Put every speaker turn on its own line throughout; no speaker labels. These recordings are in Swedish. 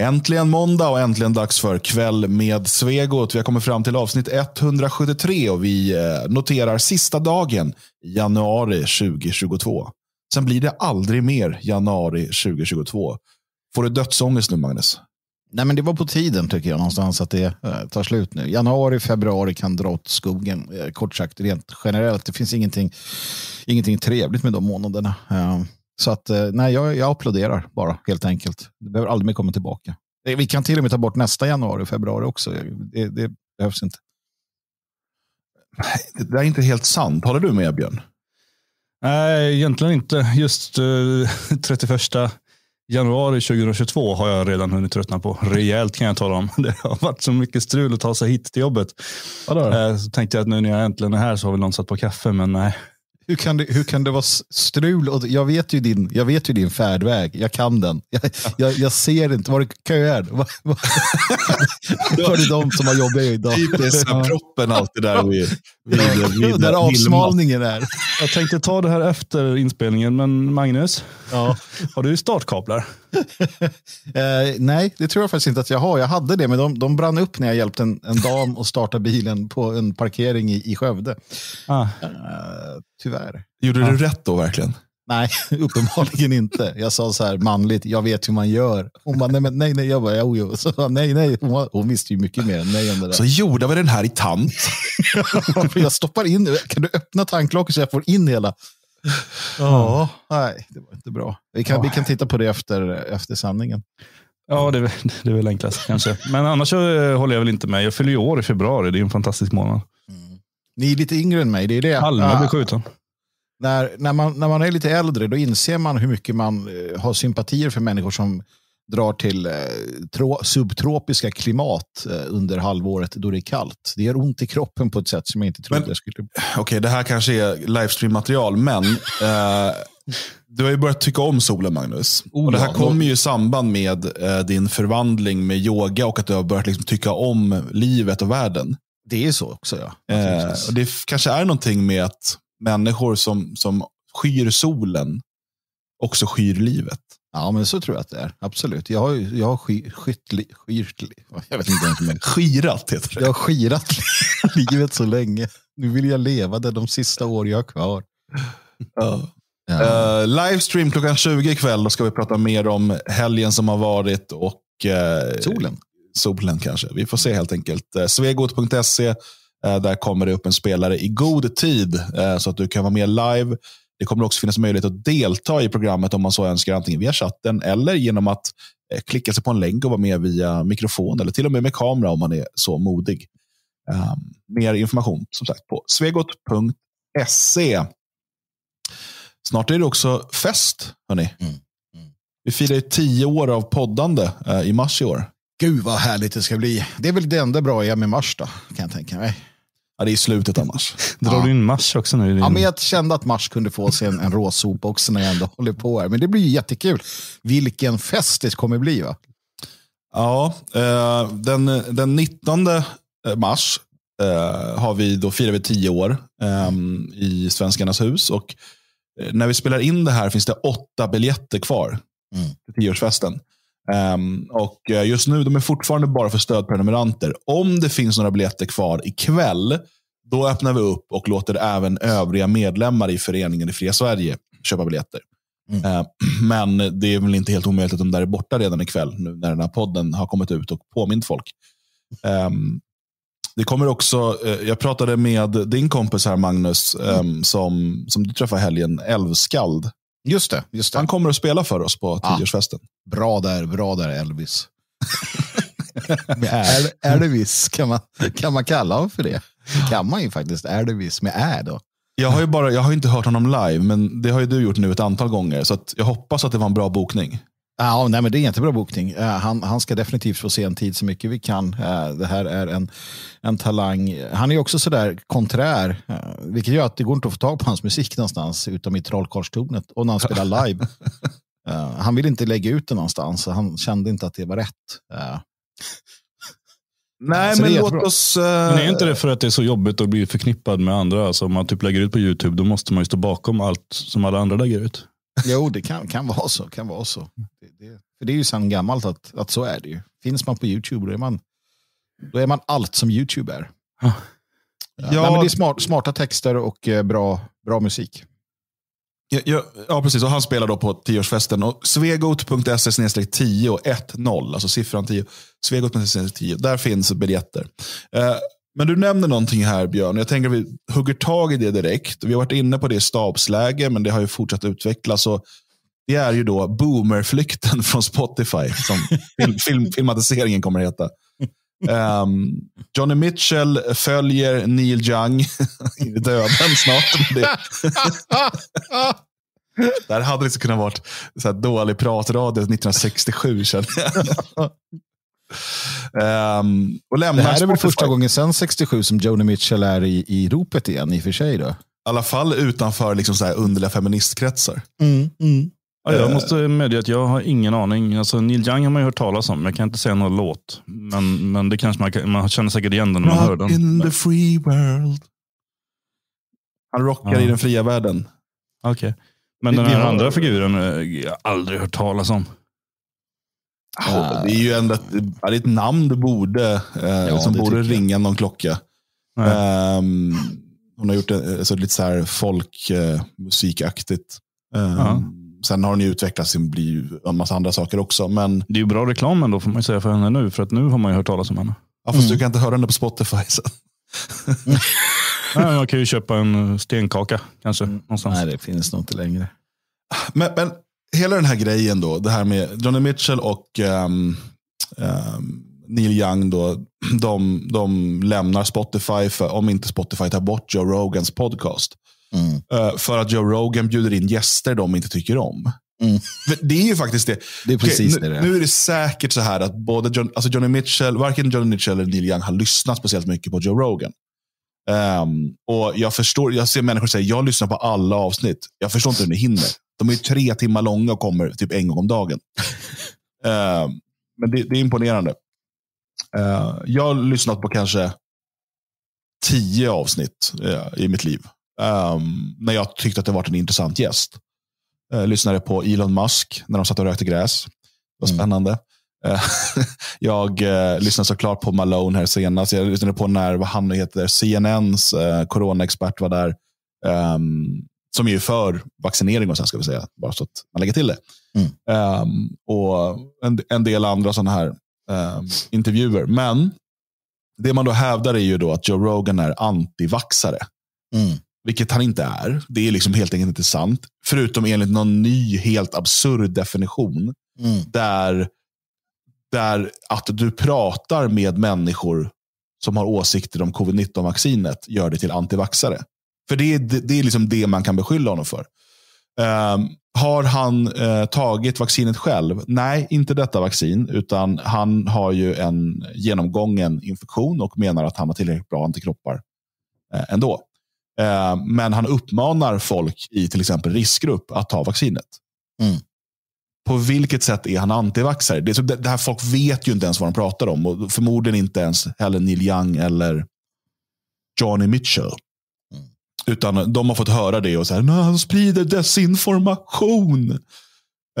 Äntligen måndag och äntligen dags för Kväll med Svegot. Vi har kommit fram till avsnitt 173 och vi eh, noterar sista dagen i januari
2022. Sen blir det aldrig mer januari 2022. Får du dödsångest nu, Magnus? Nej, men det var på tiden tycker jag någonstans att det eh, tar slut nu. Januari, februari kan dra åt skogen, eh, kort sagt rent generellt. Det finns ingenting, ingenting trevligt med de månaderna. Så att, eh, nej, jag, jag applåderar bara helt enkelt. Det behöver aldrig mer komma tillbaka. Eh, vi kan till och med ta bort nästa januari och februari också. Det, det behövs inte. Det är inte helt sant. Håller du med Björn?
Nej, egentligen inte. Just uh, eh, 31 januari 2022 har jag redan hunnit tröttna på. Rejält kan jag tala om. Det har varit så mycket strul att ta sig hit till jobbet.
Vadå? Så tänkte jag att nu när jag äntligen är här så har väl någon satt på kaffe, men nej hur, kan det, hur kan det vara strul? Och, jag, vet ju din, jag vet ju din färdväg. Jag kan den. Jag, jag, jag ser inte. Var det köer? Var, var, var det de som har jobbat idag? Typiskt ja. proppen
alltid där vid, vid, vid, vid Där avsmalningen
är. Jag tänkte ta det här efter inspelningen, men Magnus, ja. har du startkablar? eh, nej, det tror jag faktiskt inte att jag har. Jag hade det, men de, de brann upp när jag hjälpte en, en dam att starta bilen på en parkering i, i Skövde. Ah. Eh, tyvärr. Gjorde ah. du rätt då verkligen? Nej, uppenbarligen inte. Jag sa så här manligt, jag vet hur man gör. Hon bara, nej, men, nej, nej. Jag bara, jo, jo. Så, nej, nej. Hon, hon visste ju mycket mer än mig om det där. Så gjorde vi den här i tant. jag stoppar in, kan du öppna tanklocket så jag får in hela? Ja, nej, det var inte bra. Vi kan, vi kan titta på det efter, efter sändningen. Ja, det är, det är väl enklast kanske.
Men annars så eh, håller jag väl inte med. Jag fyller ju år i februari. Det är en fantastisk månad. Mm.
Ni är lite yngre än mig. Det är det. Palme blir skjuten. När, när, man, när man är lite äldre, då inser man hur mycket man eh, har sympatier för människor som drar till eh, subtropiska klimat eh, under halvåret då det är kallt. Det gör ont i kroppen på ett sätt som jag inte trodde men, jag skulle.
Okej, okay, det här kanske är livestream-material, men eh, du har ju börjat tycka om solen, Magnus. Oh, och det här ja, kommer ju i samband med eh, din förvandling med yoga och att du har börjat liksom tycka om livet och världen. Det är så också, ja. och det kanske är någonting med att människor som, som
skyr solen också skyr livet. Ja, men så tror jag att det är. Absolut. Jag har, jag har sky, skyrtli, jag vet inte ens Skirat heter det. Jag har skirat livet så länge. Nu vill jag leva det de sista år jag har kvar. Ja.
Ja. Uh, livestream klockan 20 ikväll. Då ska vi prata mer om helgen som har varit och uh, solen. Solen kanske. Vi får se helt enkelt. Uh, eh, svegot.se. Uh, där kommer det upp en spelare i god tid så att du kan vara med live. Det kommer också finnas möjlighet att delta i programmet om man så önskar, antingen via chatten eller genom att eh, klicka sig på en länk och vara med via mikrofon eller till och med med kamera om man är så modig. Um, mer information som sagt på svegot.se. Snart är det också fest, hörni. Mm. Mm. Vi firar ju tio år av poddande
uh, i mars i år. Gud vad härligt det ska bli. Det är väl det enda bra EM i mars då, kan jag tänka mig. Ja, det är slutet av mars.
Drar ja. du in mars också nu?
Ja, men jag kände att mars kunde få sig en, en råsop också när jag ändå håller på här. Men det blir ju jättekul. Vilken fest det kommer bli va? Ja, eh, den, den 19 eh, mars
eh, har vi då firar vi tio år eh, i Svenskarnas hus. Och eh, när vi spelar in det här finns det åtta biljetter kvar mm. till tioårsfesten. Um, och eh, just nu, de är fortfarande bara för stödprenumeranter. Om det finns några biljetter kvar ikväll, då öppnar vi upp och låter även övriga medlemmar i föreningen i Fria Sverige köpa biljetter. Mm. Uh, men det är väl inte helt omöjligt att de där är borta redan ikväll, nu när den här podden har kommit ut och påmint folk. Um, det kommer också, uh, jag pratade med din kompis här Magnus, um, som, som du träffade helgen,
Älvskald. Just det, just det. Han kommer att spela för oss på ah, tioårsfesten. Bra där, bra där Elvis. Med är, Elvis, kan man, kan man kalla honom för det? Det kan man ju faktiskt. Elvis med ä då.
Jag har ju bara, jag har inte hört honom live, men
det har ju du gjort nu ett antal gånger. Så jag hoppas att det var en bra bokning. Ja, nej, men det är en jättebra bokning. Eh, han, han ska definitivt få se en tid så mycket vi kan. Eh, det här är en, en talang. Han är också sådär konträr, eh, vilket gör att det går inte att få tag på hans musik någonstans, utom i trollkarlstornet och när han spelar live. han vill inte lägga ut det någonstans, han kände inte att det var rätt. Nej, så men låt oss... Uh... Men är inte det
för att det är så jobbigt att bli förknippad med andra? Alltså, om man typ lägger ut på YouTube, då måste man ju stå bakom allt som
alla andra lägger ut. Jo, det kan, kan vara så. Kan vara så. För det är ju sedan gammalt att, att så är det ju. Finns man på YouTube då är man, då är man allt som YouTube är. Ja. Ja. Nej, men det är smart, smarta texter och eh, bra, bra musik.
Ja, ja, ja, precis. Och han spelar då på tioårsfesten. svegot.se 10 10 alltså siffran 10. Svegot.se 10. Där finns biljetter. Eh, men du nämner någonting här, Björn. Jag tänker att vi hugger tag i det direkt. Vi har varit inne på det i stabsläge, men det har ju fortsatt utvecklas. Och det är ju då boomerflykten från Spotify, som film, film, filmatiseringen kommer att heta. Um, Johnny Mitchell följer Neil Young i döden snart. Det här hade det kunnat vara så här dålig pratradio 1967 känner um, och Det här Spotify. är väl första
gången sedan 67 som Joni Mitchell är i, i ropet igen i och för sig. Då. alla fall
utanför liksom så här underliga feministkretsar. mm. mm. Ja, jag eh. måste
medge att jag har ingen aning. Alltså, Neil Young har man ju hört talas om. Jag kan inte säga någon låt. Men, men det kanske man, man känner säkert igen den när man Rock hör den. in the
free world. Han rockar ja. i den fria världen. Okej. Okay. Men det, den här har... andra figuren eh, jag har aldrig hört talas om. Ah, det är ju ändå ett, är ett namn det borde, eh, ja, som det borde ringa någon klocka. Um, hon har gjort en, eh, alltså, lite så här folkmusikaktigt. Eh, um, sen har den ju utvecklats till att bli en massa andra saker också. Men... Det är ju bra reklam ändå får man ju säga för henne nu. För att nu har man ju hört talas om henne. Ja, fast mm. du kan inte höra henne på Spotify sen. Nej, man kan ju köpa en stenkaka kanske. Mm. Någonstans. Nej, det finns nog inte längre. Men, men hela den här grejen då. Det här med Johnny Mitchell och um, um, Neil Young då, de, de lämnar Spotify, för, om inte Spotify tar bort Joe Rogans podcast. Mm. Eh, för att Joe Rogan bjuder in gäster de inte tycker om. Mm. det är ju faktiskt det. det, är precis Okej, nu, det är. nu, är det säkert så här att både John, alltså Johnny Mitchell, varken Johnny Mitchell eller Neil Young har lyssnat speciellt mycket på Joe Rogan. Um, och Jag förstår, jag ser människor säga jag lyssnar på alla avsnitt. Jag förstår inte hur ni hinner. De är tre timmar långa och kommer typ en gång om dagen. um, men det, det, är imponerande. Uh, jag har lyssnat på kanske tio avsnitt uh, i mitt liv. Um, ehm, när jag tyckte att det var en intressant gäst. Uh, lyssnade på Elon Musk när de satt och rökte gräs. Det var mm. spännande. Mm. Uh, jag uh, lyssnade såklart på Malone här senast. Jag lyssnade på när, vad han heter, CNNs uh, coronaexpert var där. Um, som är för vaccinering och sen ska vi säga, bara så att man lägger till det. Mm. Um, och en, en, del andra sådana här um, intervjuer. Men det man då hävdar är ju då att Joe Rogan är antivaxare. Mm. Vilket han inte är. Det är liksom helt enkelt inte sant. Förutom enligt någon ny, helt absurd definition. Mm. Där, där att du pratar med människor som har åsikter om covid-19-vaccinet gör dig till antivaxare. För det är, det, det, är liksom det man kan beskylla honom för. Um, har han uh, tagit vaccinet själv? Nej, inte detta vaccin. Utan han har ju en genomgången infektion och menar att han har tillräckligt bra antikroppar uh, ändå. Eh, men han uppmanar folk i till exempel riskgrupp att ta vaccinet. Mm. På vilket sätt är han antivaxxare? Det, det här folk vet ju inte ens vad de pratar om. Och förmodligen inte ens heller Neil Young eller Johnny Mitchell. Mm. Utan de har fått höra det och säger han sprider desinformation.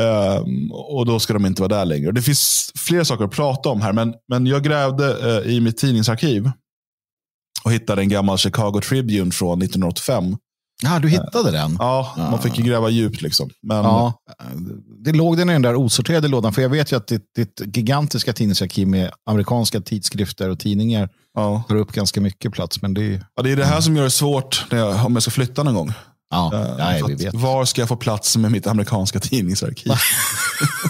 Um, och då ska de inte vara där längre. Det finns flera saker att prata om här, men, men jag grävde uh, i mitt tidningsarkiv och hittade en gammal Chicago Tribune från 1985. Ja, du hittade eh, den? Ja, man fick ju gräva djupt. Liksom. Men... Ja,
eh, det låg den i den där osorterade lådan, för jag vet ju att ditt, ditt gigantiska tidningsarkiv med amerikanska tidskrifter och tidningar ja. tar upp ganska mycket plats. Men det, är...
ja, det är det här som gör det svårt jag, om jag ska flytta någon gång.
Ja, uh, nej, vi vet.
Var ska jag få plats med mitt amerikanska tidningsarkiv?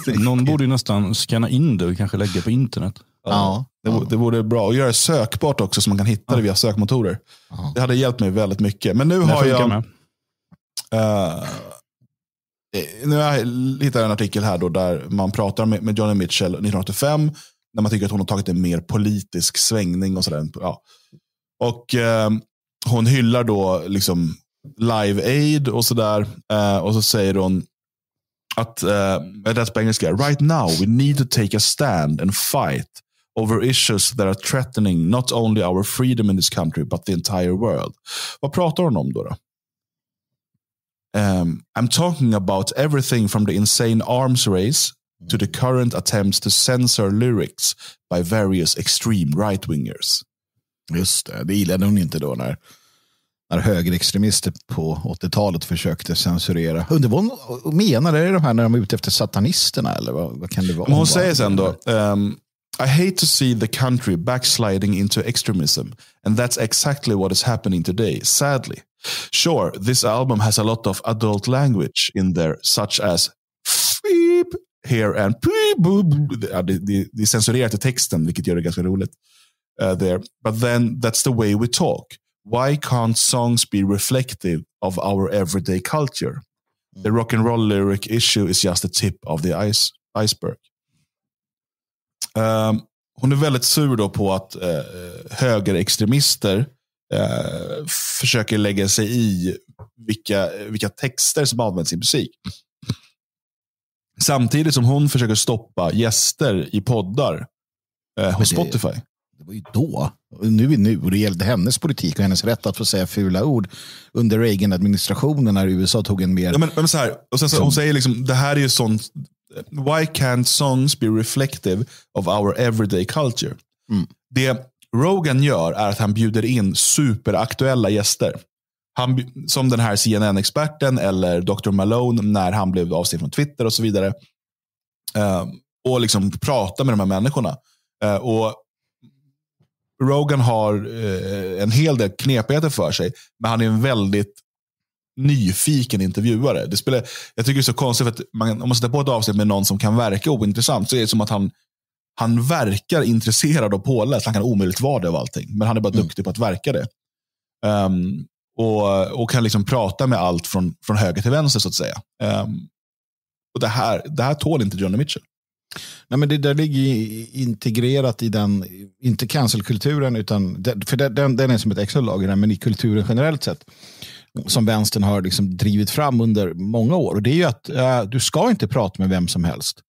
någon borde ju nästan scanna in det och kanske lägga på internet. Ja. Det, ja. det vore bra. Och göra det sökbart också så man kan hitta det via sökmotorer. Det hade hjälpt mig väldigt mycket. Men nu det har jag... Uh, nu har jag hittat en artikel här då där man pratar med, med Johnny Mitchell 1985. När man tycker att hon har tagit en mer politisk svängning och sådär. Ja. Och eh, hon hyllar då liksom Live Aid och sådär. Eh, och så säger hon att, eh, det är på engelska, right now we need to take a stand and fight over issues that are threatening not only our freedom in this country but the entire world. Vad pratar hon om då? då? Um, I'm talking about everything from the insane arms race to the current attempts to censor
lyrics by various extreme right-wingers. Just det, det gillade hon inte då när, när högerextremister på 80-talet försökte censurera. Undrar vad hon menar, är det de här när de är ute efter satanisterna eller vad, vad kan det vara? Men hon säger
sen då, um, I hate to see the country backsliding into extremism, and that's exactly what is happening today, sadly. Sure, this album has a lot of adult language in there, such as beep here and uh, the the de, de text them the vilket gör det ganska roligt. Uh, there, but then that's the way we talk. Why can't songs be reflective of our everyday culture? The mm. rock and roll lyric issue is just the tip of the ice, iceberg. Ehm, hon är väldigt sur då på att eh, högerextremister eh, försöker lägga sig i vilka, vilka texter som används i musik. Samtidigt som hon försöker stoppa gäster i
poddar
eh, hos Spotify.
Det var ju då. Nu är nu. Och det gällde hennes politik och hennes rätt att få säga fula ord under Reagan-administrationen när USA tog en mer... Ja, men,
men så här, och sen så, Hon säger liksom, det här är ju sånt, why can't songs be reflective of our everyday culture? Mm. Det Rogan gör är att han bjuder in superaktuella gäster. Han, som den här CNN-experten eller Dr. Malone när han blev avstängd från Twitter och så vidare. Uh, och liksom prata med de här människorna. Uh, och Rogan har uh, en hel del knepigheter för sig, men han är en väldigt nyfiken intervjuare. Det spelar, jag tycker det är så konstigt, för att man, om man sätter på ett avsnitt med någon som kan verka ointressant, så är det som att han, han verkar intresserad och påläst. Han kan omöjligt vara det av allting, men han är bara mm. duktig på att verka det. Um, och, och kan liksom prata med allt från, från höger till vänster, så att
säga. Um, och det här, det här tål inte Johnny Mitchell. Nej, men det där ligger integrerat i den, inte cancelkulturen, utan, för den, den är som ett extra lager, men i kulturen generellt sett som vänstern har liksom drivit fram under många år. Och det är ju att uh, du ska inte prata med vem som helst.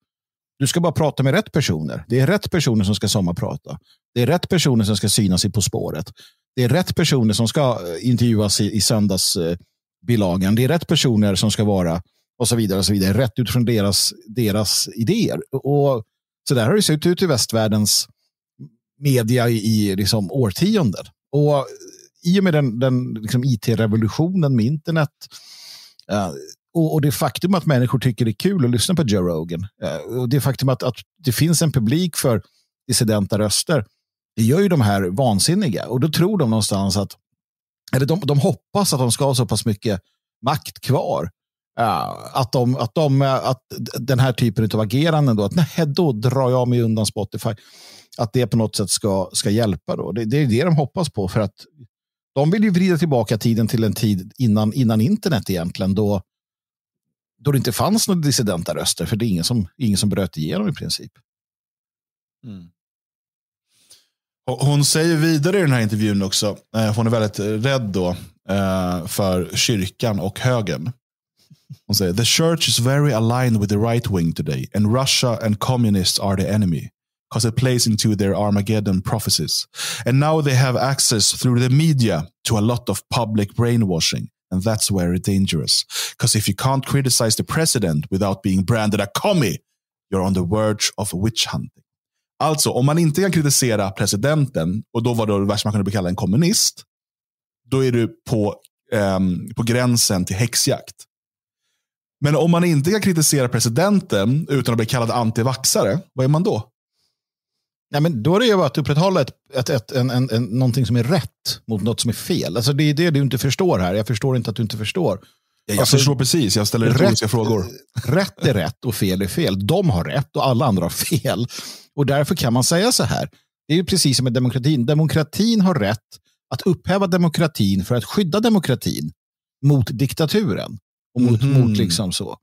Du ska bara prata med rätt personer. Det är rätt personer som ska sommarprata. Det är rätt personer som ska synas i På spåret. Det är rätt personer som ska eh, intervjuas i, i söndagsbilagan. Eh, det är rätt personer som ska vara och så vidare. och så vidare. Rätt utifrån deras, deras idéer. Och Så där har det sett ut i västvärldens media i, i liksom årtionden. Och i och med den, den liksom it-revolutionen med internet uh, och, och, det faktum att människor tycker det är kul att lyssna på Joe Rogan uh, och det faktum att, att det finns en publik för dissidenta röster det gör ju de här vansinniga och då tror de någonstans att eller de, de hoppas att de ska ha så pass mycket makt kvar uh, att, de, att, de, att den här typen av ageranden då att nej, då drar jag mig undan Spotify att det på något sätt ska, ska hjälpa. Då. Det, det, är det de hoppas på. För att de vill ju vrida tillbaka tiden till en tid innan, innan internet egentligen, då, då det inte fanns några dissidenta röster, för det är ingen som, ingen som bröt igenom i princip. Mm. Hon säger vidare i den här intervjun också, eh,
hon är väldigt rädd då eh, för kyrkan och högern. Hon säger, the church is very aligned with the right wing today and Russia and communists are the enemy because it plays into their Armageddon prophecies. And now they have access through the media to a lot of public brainwashing. And that's very dangerous. Because if you can't criticize the president without being branded a commie, you're on the verge of witch hunting. Alltså, om man inte kan kritisera presidenten, och då var det värst man kunde bli kallad en kommunist, då är du på, um, på gränsen till häxjakt.
Men om man inte kan kritisera presidenten utan att bli kallad antivaxare, vad är man då? Nej, men då är det ju bara att upprätthålla ett, ett, ett, en, en, en, någonting som är rätt mot något som är fel. Alltså, det är det du inte förstår här. Jag förstår inte att du inte förstår. Jag alltså, förstår precis,
jag ställer retoriska
frågor. Rätt är rätt och fel är fel. De har rätt och alla andra har fel. Och därför kan man säga så här. Det är ju precis som med demokratin. Demokratin har rätt att upphäva demokratin för att skydda demokratin mot diktaturen. Och mot, mm mot mhm. liksom så.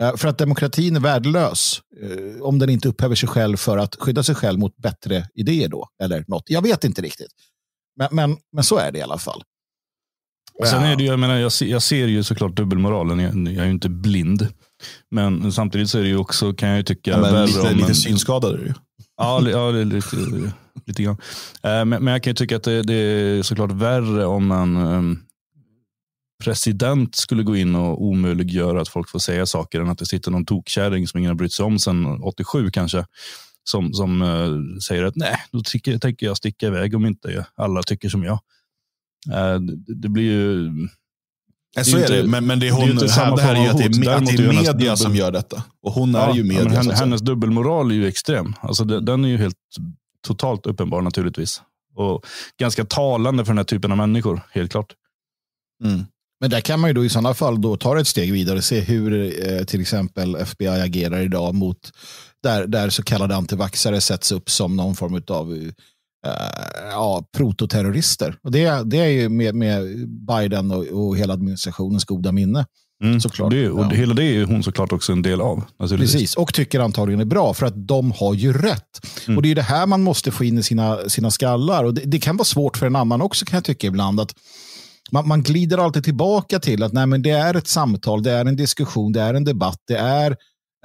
Eh, för att demokratin är värdelös eh, om den inte upphäver sig själv för att skydda sig själv mot bättre idéer då, eller något. Jag vet inte riktigt. Men, men, men så är det i alla fall. Ja. Sen
eh. är det, jag, menar, jag, ser, jag ser ju såklart dubbelmoralen. Jag, jag är ju inte blind. Men samtidigt så är det ju också, kan jag ju tycka, ja, men, lite, om, lite synskadad är du ju. Ja, li, ja lite, lite grann. Men, men, jag kan ju tycka att det, det, är såklart värre om man ehm, president skulle gå in och omöjliggöra att folk får säga saker än att det sitter någon tokkärring som ingen har brytt sig om sedan 87 kanske som, som uh, säger att nej, då tycker, tänker jag sticka iväg om inte alla tycker som jag. Uh, eh, det, det, blir ju... Nej,
eh, så är inte, det, men, men det, är hon, det, är inte samma det här är ju att det är, att det är media dubbel... som gör detta. Och hon ja, ju media. Hennes, hennes
dubbelmoral är ju extrem. Alltså, det, den är ju helt totalt uppenbar naturligtvis. Och ganska talande för den här typen av människor, helt
klart. Mm. Men där kan man ju då i sådana fall då ta ett steg vidare och se hur eh, till exempel FBI agerar idag mot där, där så kallade antivaxare sätts upp som någon form av eh, ja, prototerrorister. Och det, det är ju med, med Biden och, och hela administrationens goda minne. Mm, såklart. Det, och ja. Hela
det är ju hon såklart också en del av. Precis,
och tycker antagligen är bra för att de har ju rätt. Mm. Och Det är det här man måste få in i sina, sina skallar. Och det, det, kan vara svårt för en annan också kan jag tycka ibland. att man, man, glider alltid tillbaka till att nej, men det är ett samtal, det är en diskussion, det är en debatt, det är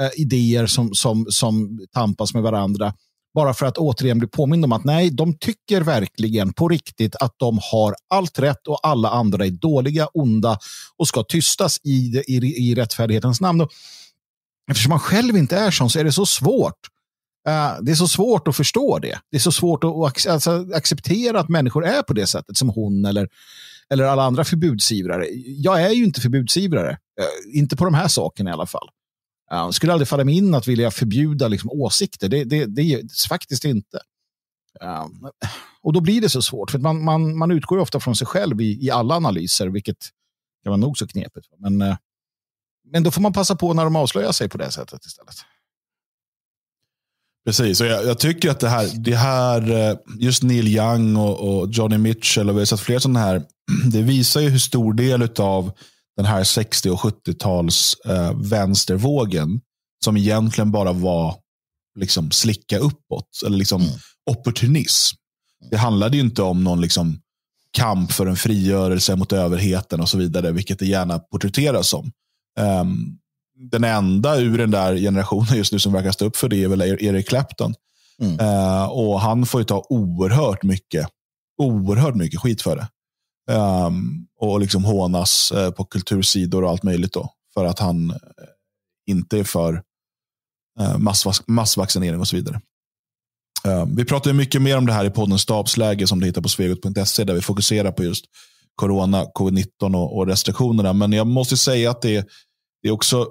eh, idéer som, som, som tampas med varandra. Bara för att återigen bli påmind om att nej, de tycker verkligen på riktigt att de har allt rätt och alla andra är dåliga, onda och ska tystas i, i, i rättfärdighetens namn. Och eftersom man själv inte är sån så är det så svårt. Uh, det är så svårt att förstå det. Det är så svårt att ac alltså, acceptera att människor är på det sättet som hon eller eller alla andra förbudsivrare. Jag är ju inte förbudsivrare. Eh, inte på de här sakerna i alla fall. Eh, det skulle aldrig falla mig in att vilja förbjuda liksom, åsikter. Det, det, det är faktiskt inte. Eh, och då blir det så svårt. För man, man, man utgår ofta från sig själv i, i alla analyser, vilket kan vara nog så knepigt. Men, men då får man passa på när de avslöjar sig på det sättet istället.
Precis, och jag, jag, tycker att det här, det här eh, just Neil Young och, och Johnny Mitchell och vi har sett fler sådana här. Det visar ju hur stor del av den här 60 och 70-tals eh, vänstervågen som egentligen bara var liksom slicka uppåt eller liksom mm. opportunism. Det handlade ju inte om någon liksom kamp för en frigörelse mot överheten och så vidare, vilket det gärna porträtteras som. Um, den enda ur den där generationen just nu som verkar stå upp för det är väl Eric Clapton. Mm. Uh, och han får ju ta oerhört mycket, oerhört mycket skit för det. Um, och liksom hånas uh, på kultursidor och allt möjligt då. För att han eh, inte är för uh, massvac massvaccinering och så vidare. Um, vi pratar mycket mer om det här i podden Stabsläge som du hittar på svegot.se där vi fokuserar på just corona, covid-19 och, och restriktionerna. Men jag måste säga att det det är också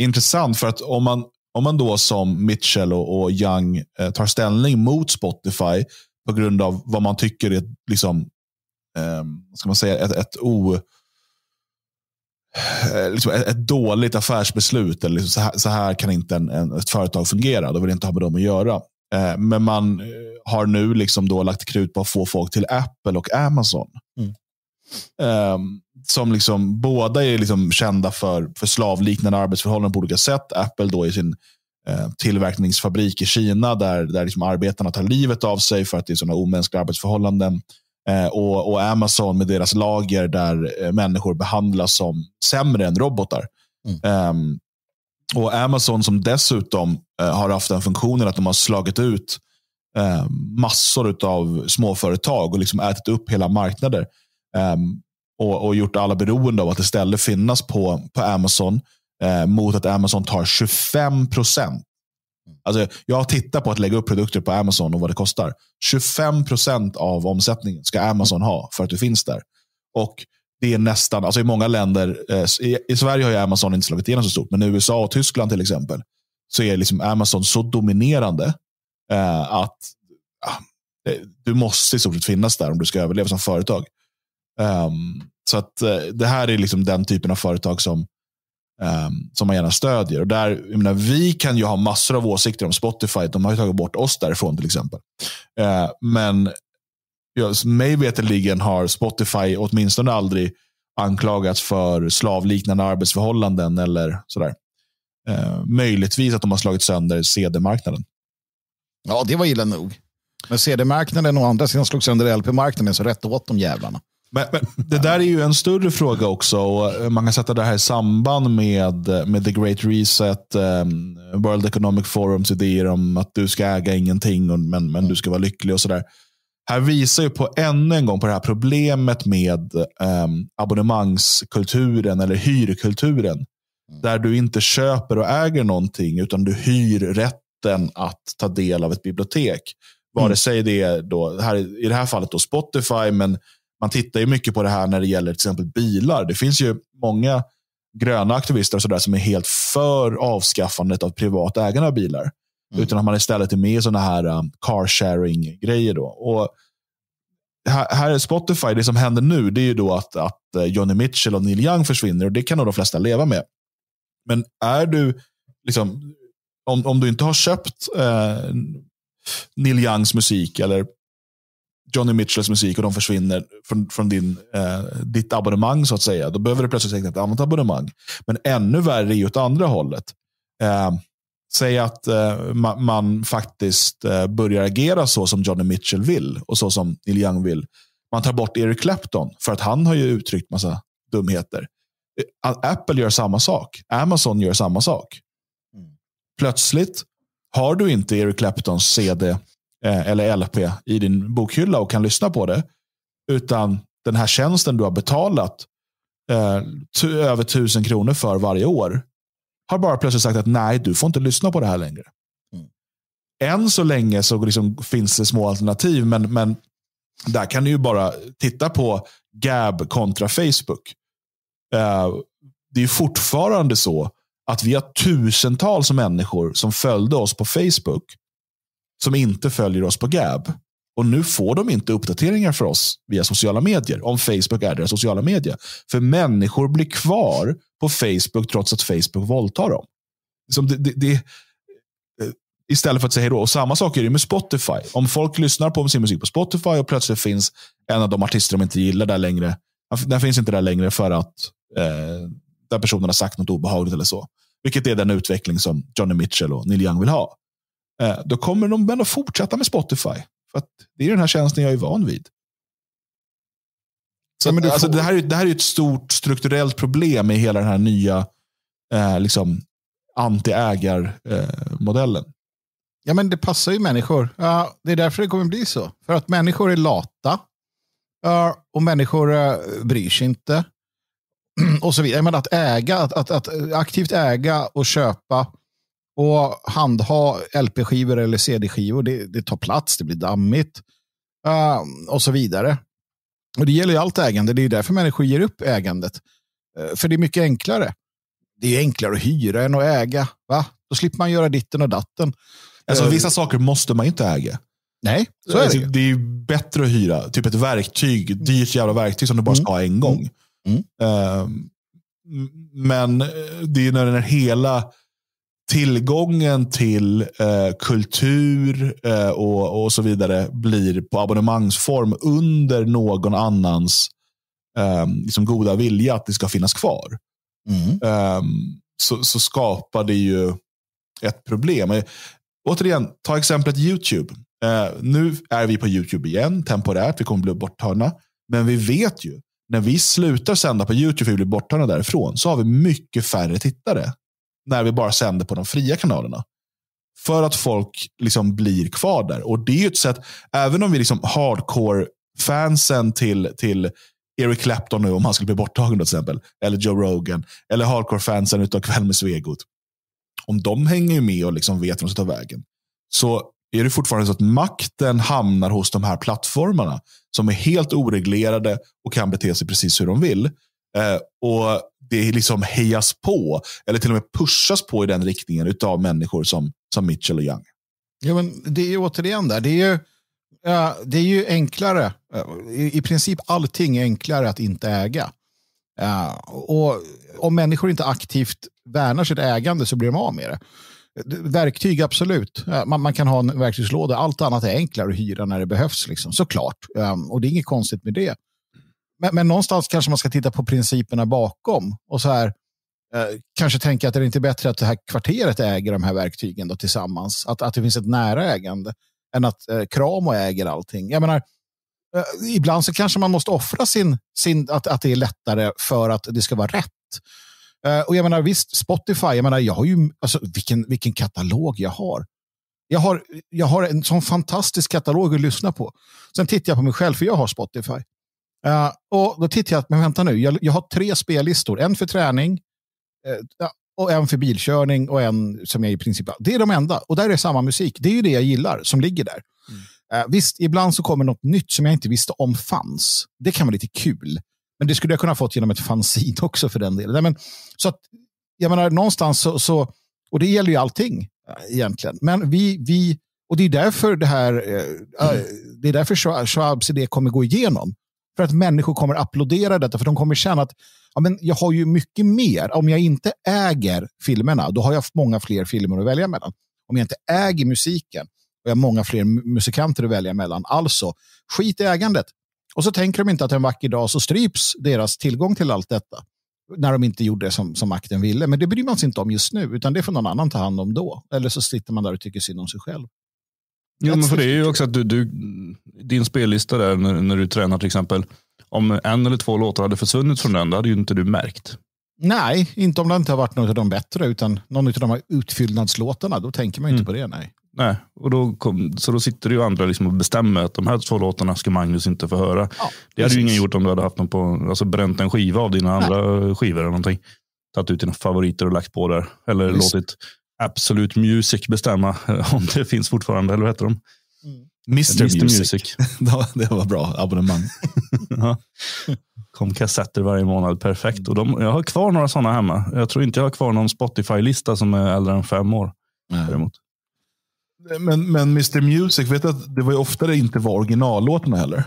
intressant. För att om man, om man då som Mitchell och, och Young eh, tar ställning mot Spotify på grund av vad man tycker är liksom, eh, ska man säga, ett, ett o... Eh, liksom ett, ett, dåligt affärsbeslut. Eller liksom så, här, så, här, kan inte en, en, ett företag fungera. Då vill inte ha med dem att göra. Eh, men man eh, har nu liksom då lagt krut på att få folk till Apple och Amazon. Mm. Ehm, som liksom, båda är liksom kända för, för slavliknande arbetsförhållanden på olika sätt. Apple då i sin eh, tillverkningsfabrik i Kina där, där liksom arbetarna tar livet av sig för att det är sådana omänskliga arbetsförhållanden. Eh, och, och, Amazon med deras lager där eh, människor behandlas som sämre än robotar. Mm. Ehm, och Amazon som dessutom eh, har haft den funktionen att de har slagit ut eh, massor av småföretag och liksom ätit upp hela marknader. Ehm, och, och gjort alla beroende av att istället finnas på, på Amazon eh, mot att Amazon tar 25 procent. Alltså, jag tittar på att lägga upp produkter på Amazon och vad det kostar. 25 procent av omsättningen ska Amazon ha för att du finns där. Och det är nästan, alltså i många länder, eh, i, i, Sverige har ju Amazon inte slagit igenom så stort, men i USA och Tyskland till exempel, så är liksom Amazon så dominerande eh, att ah, eh, du måste i stort sett finnas där om du ska överleva som företag. Um, så att uh, det här är liksom den typen av företag som, um, som man gärna stödjer. Och där, menar, vi kan ju ha massor av åsikter om Spotify. De har ju tagit bort oss därifrån till exempel. Uh, men ja, mig veterligen har Spotify åtminstone aldrig anklagats för slavliknande arbetsförhållanden
eller sådär. Eh, möjligtvis att de har slagit sönder CD-marknaden. Ja, det var illa nog. Men CD-marknaden och andra sidan slog sönder LP-marknaden, så rätt åt de jävlarna.
Men, men, det där är ju en större fråga också. Och eh, man kan sätta det här i samband med, eh, med The Great Reset, um, World Economic Forums idéer om att du ska äga ingenting, och, men, men du ska vara lycklig och sådär. Här visar ju på ännu en gång på det här problemet med um, abonnemangskulturen eller hyrkulturen. Mm. Där du inte köper och äger någonting, utan du hyr rätten att ta del av ett bibliotek. Vare mm. sig det är då, här, i det här fallet då Spotify, men man tittar ju mycket på det här när det gäller till exempel bilar. Det finns ju många gröna aktivister och sådär som är helt för avskaffandet av privat ägande av bilar. Mm. Utan att man istället är med i sådana här um, car sharing grejer. Då. Och här, här är Spotify, det som händer nu det är ju då att, att eh, Johnny Mitchell och Neil Young försvinner och det kan nog de flesta leva med. Men är du, liksom, om, om du inte har köpt eh, Neil Youngs musik eller Johnny Mitchells musik och de försvinner från, från din, eh, ditt abonnemang, så att säga. Då behöver du plötsligt teckna ett annat abonnemang. Men ännu värre är ju åt andra hållet. Eh, säg att eh, ma man faktiskt eh, börjar agera så som Johnny Mitchell vill och så som Neil Young vill. Man tar bort Eric Clapton för att han har ju uttryckt massa dumheter. Eh, Apple gör samma sak. Amazon gör samma sak. Mm. Plötsligt har du inte Eric Claptons CD Eh, eller LP i din bokhylla och kan lyssna på det. Utan den här tjänsten du har betalat eh, över tusen kronor för varje år har bara plötsligt sagt att nej, du får inte lyssna på det här längre. Mm. Än så länge så liksom finns det små alternativ, men, men där kan du ju bara titta på Gab kontra Facebook. Eh, det är fortfarande så att vi har tusentals människor som följde oss på Facebook som inte följer oss på Gab. Och nu får de inte uppdateringar för oss via sociala medier, om Facebook är deras sociala medier. För människor blir kvar på Facebook trots att Facebook våldtar dem. Som det, det, det eh, istället för att säga hejdå. Och samma sak är det med Spotify. Om folk lyssnar på sin musik på Spotify och plötsligt finns en av de artister de inte gillar där längre. Den finns inte där längre för att eh, den personen har sagt något obehagligt eller så. Vilket är den utveckling som Johnny Mitchell och Neil Young vill ha. Eh, då kommer de men att fortsätta med Spotify. För det är den här tjänsten jag är van vid. Så, ja, alltså, det, här, det här är ett stort strukturellt problem i hela den här nya
eh, liksom, anti-ägarmodellen. Eh, ja, det passar ju människor. Uh, det är därför det kommer bli så. För att människor är lata. Uh, och människor uh, bryr sig inte. och så vidare. Men att äga, att, att, att, aktivt äga och köpa och handha LP-skivor eller CD-skivor, det, det, tar plats, det blir dammigt uh, och så vidare. Och Det gäller ju allt ägande, det är därför människor ger upp ägandet. Uh, för det är mycket enklare. Det är enklare att hyra än att äga. Va? Då slipper man göra ditten och datten. Alltså, uh, vissa saker måste man inte äga.
Nej, så är det alltså, ju. Det är bättre att hyra. Typ ett verktyg, dyrt jävla verktyg som du bara mm. ska ha en gång. Mm. Mm. men det är när den hela tillgången till eh, kultur eh, och, och så vidare blir på abonnemangsform under någon annans eh, liksom goda vilja att det ska finnas kvar. Mm. Eh, så, så, skapar det ju ett problem. Eh, återigen, ta exemplet YouTube. Eh, nu är vi på YouTube igen, temporärt. Vi kommer bli borttagna. Men vi vet ju, när vi slutar sända på YouTube för vi blir borttagna därifrån, så har vi mycket färre tittare när vi bara sänder på de fria kanalerna. För att folk liksom blir kvar där. Och det är ett sätt, även om vi liksom hardcore-fansen till, till Eric Clapton nu, om han skulle bli borttagen till exempel, eller Joe Rogan, eller hardcore-fansen utav Kväll med Svegot. Om de hänger med och liksom vet hur de ska ta vägen, så är det fortfarande så att makten hamnar hos de här plattformarna som är helt oreglerade och kan bete sig precis hur de vill. Eh, och det liksom hejas på, eller till och med pushas på i den riktningen av människor som, som Mitchell och Young.
Ja, men det är ju återigen där, det är ju, äh, det är ju enklare. I, I princip allting är enklare att inte äga. Äh, och om människor inte aktivt värnar sitt ägande så blir de av med det. Verktyg, absolut. Man, man, kan ha en verktygslåda. Allt annat är enklare att hyra när det behövs, liksom. såklart. Um, och det är inget konstigt med det. Men, men någonstans kanske man ska titta på principerna bakom och så här, Eh, kanske tänka att det är inte bättre att det här kvarteret äger de här verktygen då tillsammans. Att, att det finns ett nära ägande än att eh, Kramo äger allting. Jag menar, eh, ibland så kanske man måste offra sin, sin att, att det är lättare för att det ska vara rätt. Eh, och jag menar visst, Spotify, jag menar, jag har ju, alltså, vilken, vilken katalog jag har. Jag har, jag har en sån fantastisk katalog att lyssna på. Sen tittar jag på mig själv, för jag har Spotify. Uh, och Då tittar jag, men vänta nu, jag, jag har tre spellistor. En för träning, uh, och en för bilkörning och en som är i princip... Det är de enda. Och där är det samma musik. Det är ju det jag gillar som ligger där. Mm. Uh, visst, ibland så kommer något nytt som jag inte visste om fanns. Det kan vara lite kul. Men det skulle jag kunna fått genom ett fanzine också för den delen. Nej, men, så att, jag menar, någonstans så, så, Och det gäller ju allting egentligen. Men vi... vi och det är därför det här... Mm. det är därför Schwabs idé kommer gå igenom. För att människor kommer applådera detta, för de kommer känna att ja, men jag har ju mycket mer. Om jag inte äger filmerna, då har jag många fler filmer att välja mellan. Om jag inte äger musiken, då har jag många fler musikanter att välja mellan. Alltså, skit i ägandet. Och så tänker de inte att en vacker dag så stryps deras tillgång till allt detta. När de inte gjorde det som, som makten ville. Men det bryr man sig inte om just nu, utan det får någon annan ta hand om då. Eller så sitter man där och tycker synd om sig själv.
Jo, men för det är ju också att du, du din spellista där när, när, du tränar till exempel. Om en eller två låtar hade försvunnit från den, då hade ju inte du märkt.
Nej, inte om det inte har varit något av de bättre, utan någon av de här utfyllnadslåtarna. Då tänker man ju inte mm. på det, nej. Nej, och då
kom, så då sitter det ju andra liksom och bestämmer att de här två låtarna ska Magnus inte få höra. Ja, det hade ju ingen gjort om du hade haft någon på, alltså bränt en skiva av dina andra nej. skivor eller någonting. Tagit ut dina favoriter och lagt på där. Eller precis. låtit Absolut Music bestämma om det finns fortfarande, eller vad heter
de? Mm. Mr. Mr. Music. det var bra abonnemang. ja.
Kom kassetter varje månad, perfekt. Och de, jag har kvar några sådana hemma. Jag tror inte jag har kvar
någon Spotify-lista som är äldre än fem år. Men, men Mr Music, vet du att det var ju ofta det inte var originallåtarna heller.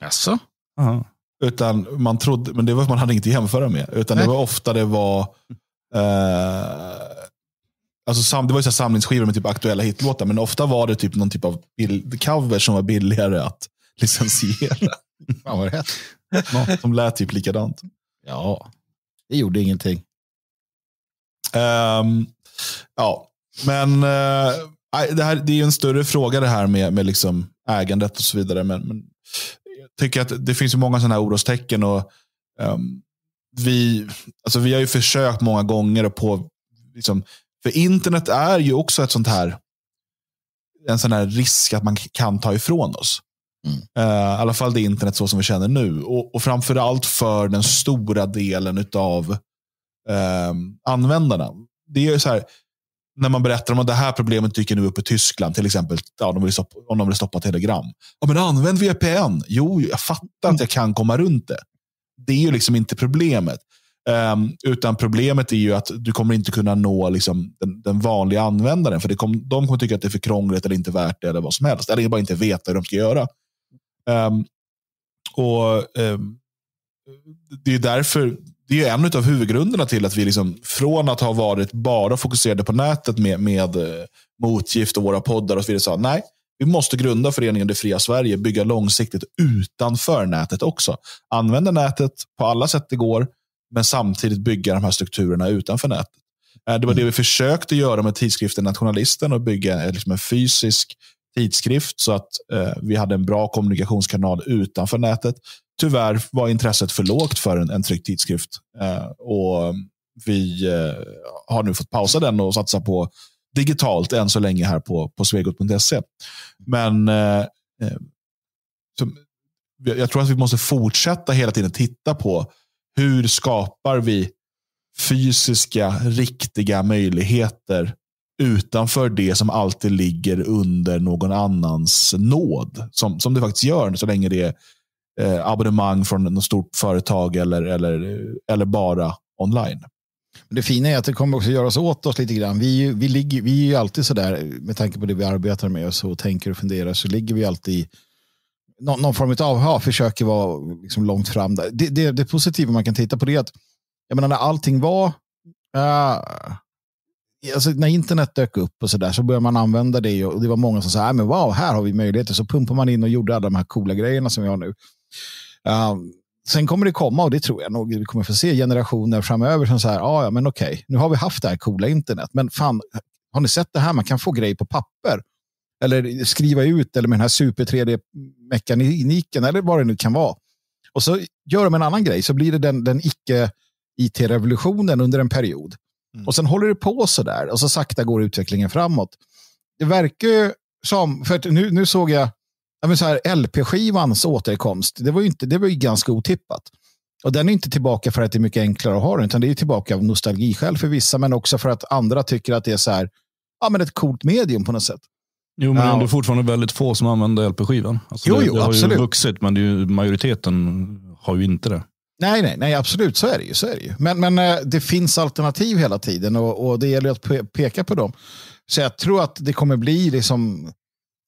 Jaså? Uh -huh. Utan man trodde, men det var man hade inget att jämföra med. Utan Nej. det var ofta det var eh, Alltså, sam, det var ju så samlingsskivor med typ aktuella hitlåtar, men ofta var det typ någon typ av bild, cover som var billigare att licensiera. Fan vad det Något som lät typ likadant. Ja, det gjorde ingenting. Um, ja, men uh, det, här, det är ju en större fråga det här med, med liksom ägandet och så vidare. Men, men jag tycker att det finns ju många sådana här orostecken. Och, um, vi, alltså vi har ju försökt många gånger att på, liksom, för internet är ju också ett sånt här, en sån här risk att man kan ta ifrån oss. Mm. Uh, I alla fall det internet så som vi känner nu. Och, och framför för den stora delen av uh, ehm, användarna. Det är så här, när man berättar om att det här problemet dyker nu upp i Tyskland, till exempel ja, de vill stoppa, om de vill stoppa Telegram. Ja, men använd VPN. Jo, jag fattar mm. att jag kan komma runt det. Det är ju liksom inte problemet. Um, utan problemet är ju att du kommer inte kunna nå liksom, den, den vanliga användaren. För det kom, de kommer tycka att det är för krångligt eller inte värt det eller vad som helst. Eller bara inte veta hur de ska göra. Um, och um, Det är därför det är en av huvudgrunderna till att vi liksom, från att ha varit bara fokuserade på nätet med, med eh, motgift och våra poddar och så vidare, sa nej, vi måste grunda föreningen Det fria Sverige, bygga långsiktigt utanför nätet också. Använda nätet på alla sätt det går men samtidigt bygga de här strukturerna utanför nätet. Eh, det var det mm. vi försökte göra med tidskriften Nationalisten och bygga eh, liksom en fysisk tidskrift så att eh, vi hade en bra kommunikationskanal utanför nätet. Tyvärr var intresset för lågt för en, en tryckt tidskrift. Eh, och vi eh, har nu fått pausa den och satsa på digitalt än så länge här på, på svegot.se. Men eh, som, jag tror att vi måste fortsätta hela tiden titta på hur skapar vi fysiska, riktiga möjligheter utanför det som alltid ligger under någon annans nåd. Som, som det faktiskt gör så länge det är eh, abonnemang
från något stort företag eller, eller, eller bara online. Det fina är att det kommer också göras åt oss lite grann. Vi, vi, ligger, vi är ju alltid sådär, med tanke på det vi arbetar med, så tänker och funderar, så ligger vi alltid i någon, någon form av ja, försöker vara liksom långt fram. Där. Det, det, det positiva man kan titta på det är att jag menar, när allting var... Uh, alltså, när internet dök upp och så där så började man använda det och det var många som sa äh, men wow, här har vi möjligheter. Så pumpar man in och gjorde alla de här coola grejerna som vi har nu. Uh, sen kommer det komma, och det tror jag nog, vi kommer få se generationer framöver som säger ah, ja, men okej, nu har vi haft det här coola internet, men fan, har ni sett det här? Man kan få grejer på papper eller skriva ut eller med den här super 3D-mekaniken eller vad det nu kan vara. Och så gör de en annan grej så blir det den, den icke-IT-revolutionen under en period. Mm. Och sen håller det på så där och så sakta går utvecklingen framåt. Det verkar ju som, för nu, nu såg jag, jag så här, LP-skivans återkomst, det var, ju inte, det var ju ganska otippat. Och den är inte tillbaka för att det är mycket enklare att ha den, utan det är tillbaka av nostalgiskäl för vissa, men också för att andra tycker att det är så här, ja men ett coolt medium på något sätt. Jo, men det är fortfarande väldigt få som använder LP-skivan.
Alltså jo, det, jo, det har absolut. ju vuxit, men ju, majoriteten har ju inte det.
Nej, nej, nej, absolut, så är det ju. Så är det ju. Men, men eh, det finns alternativ hela tiden och, och det gäller att peka på dem. Så jag tror att det kommer bli liksom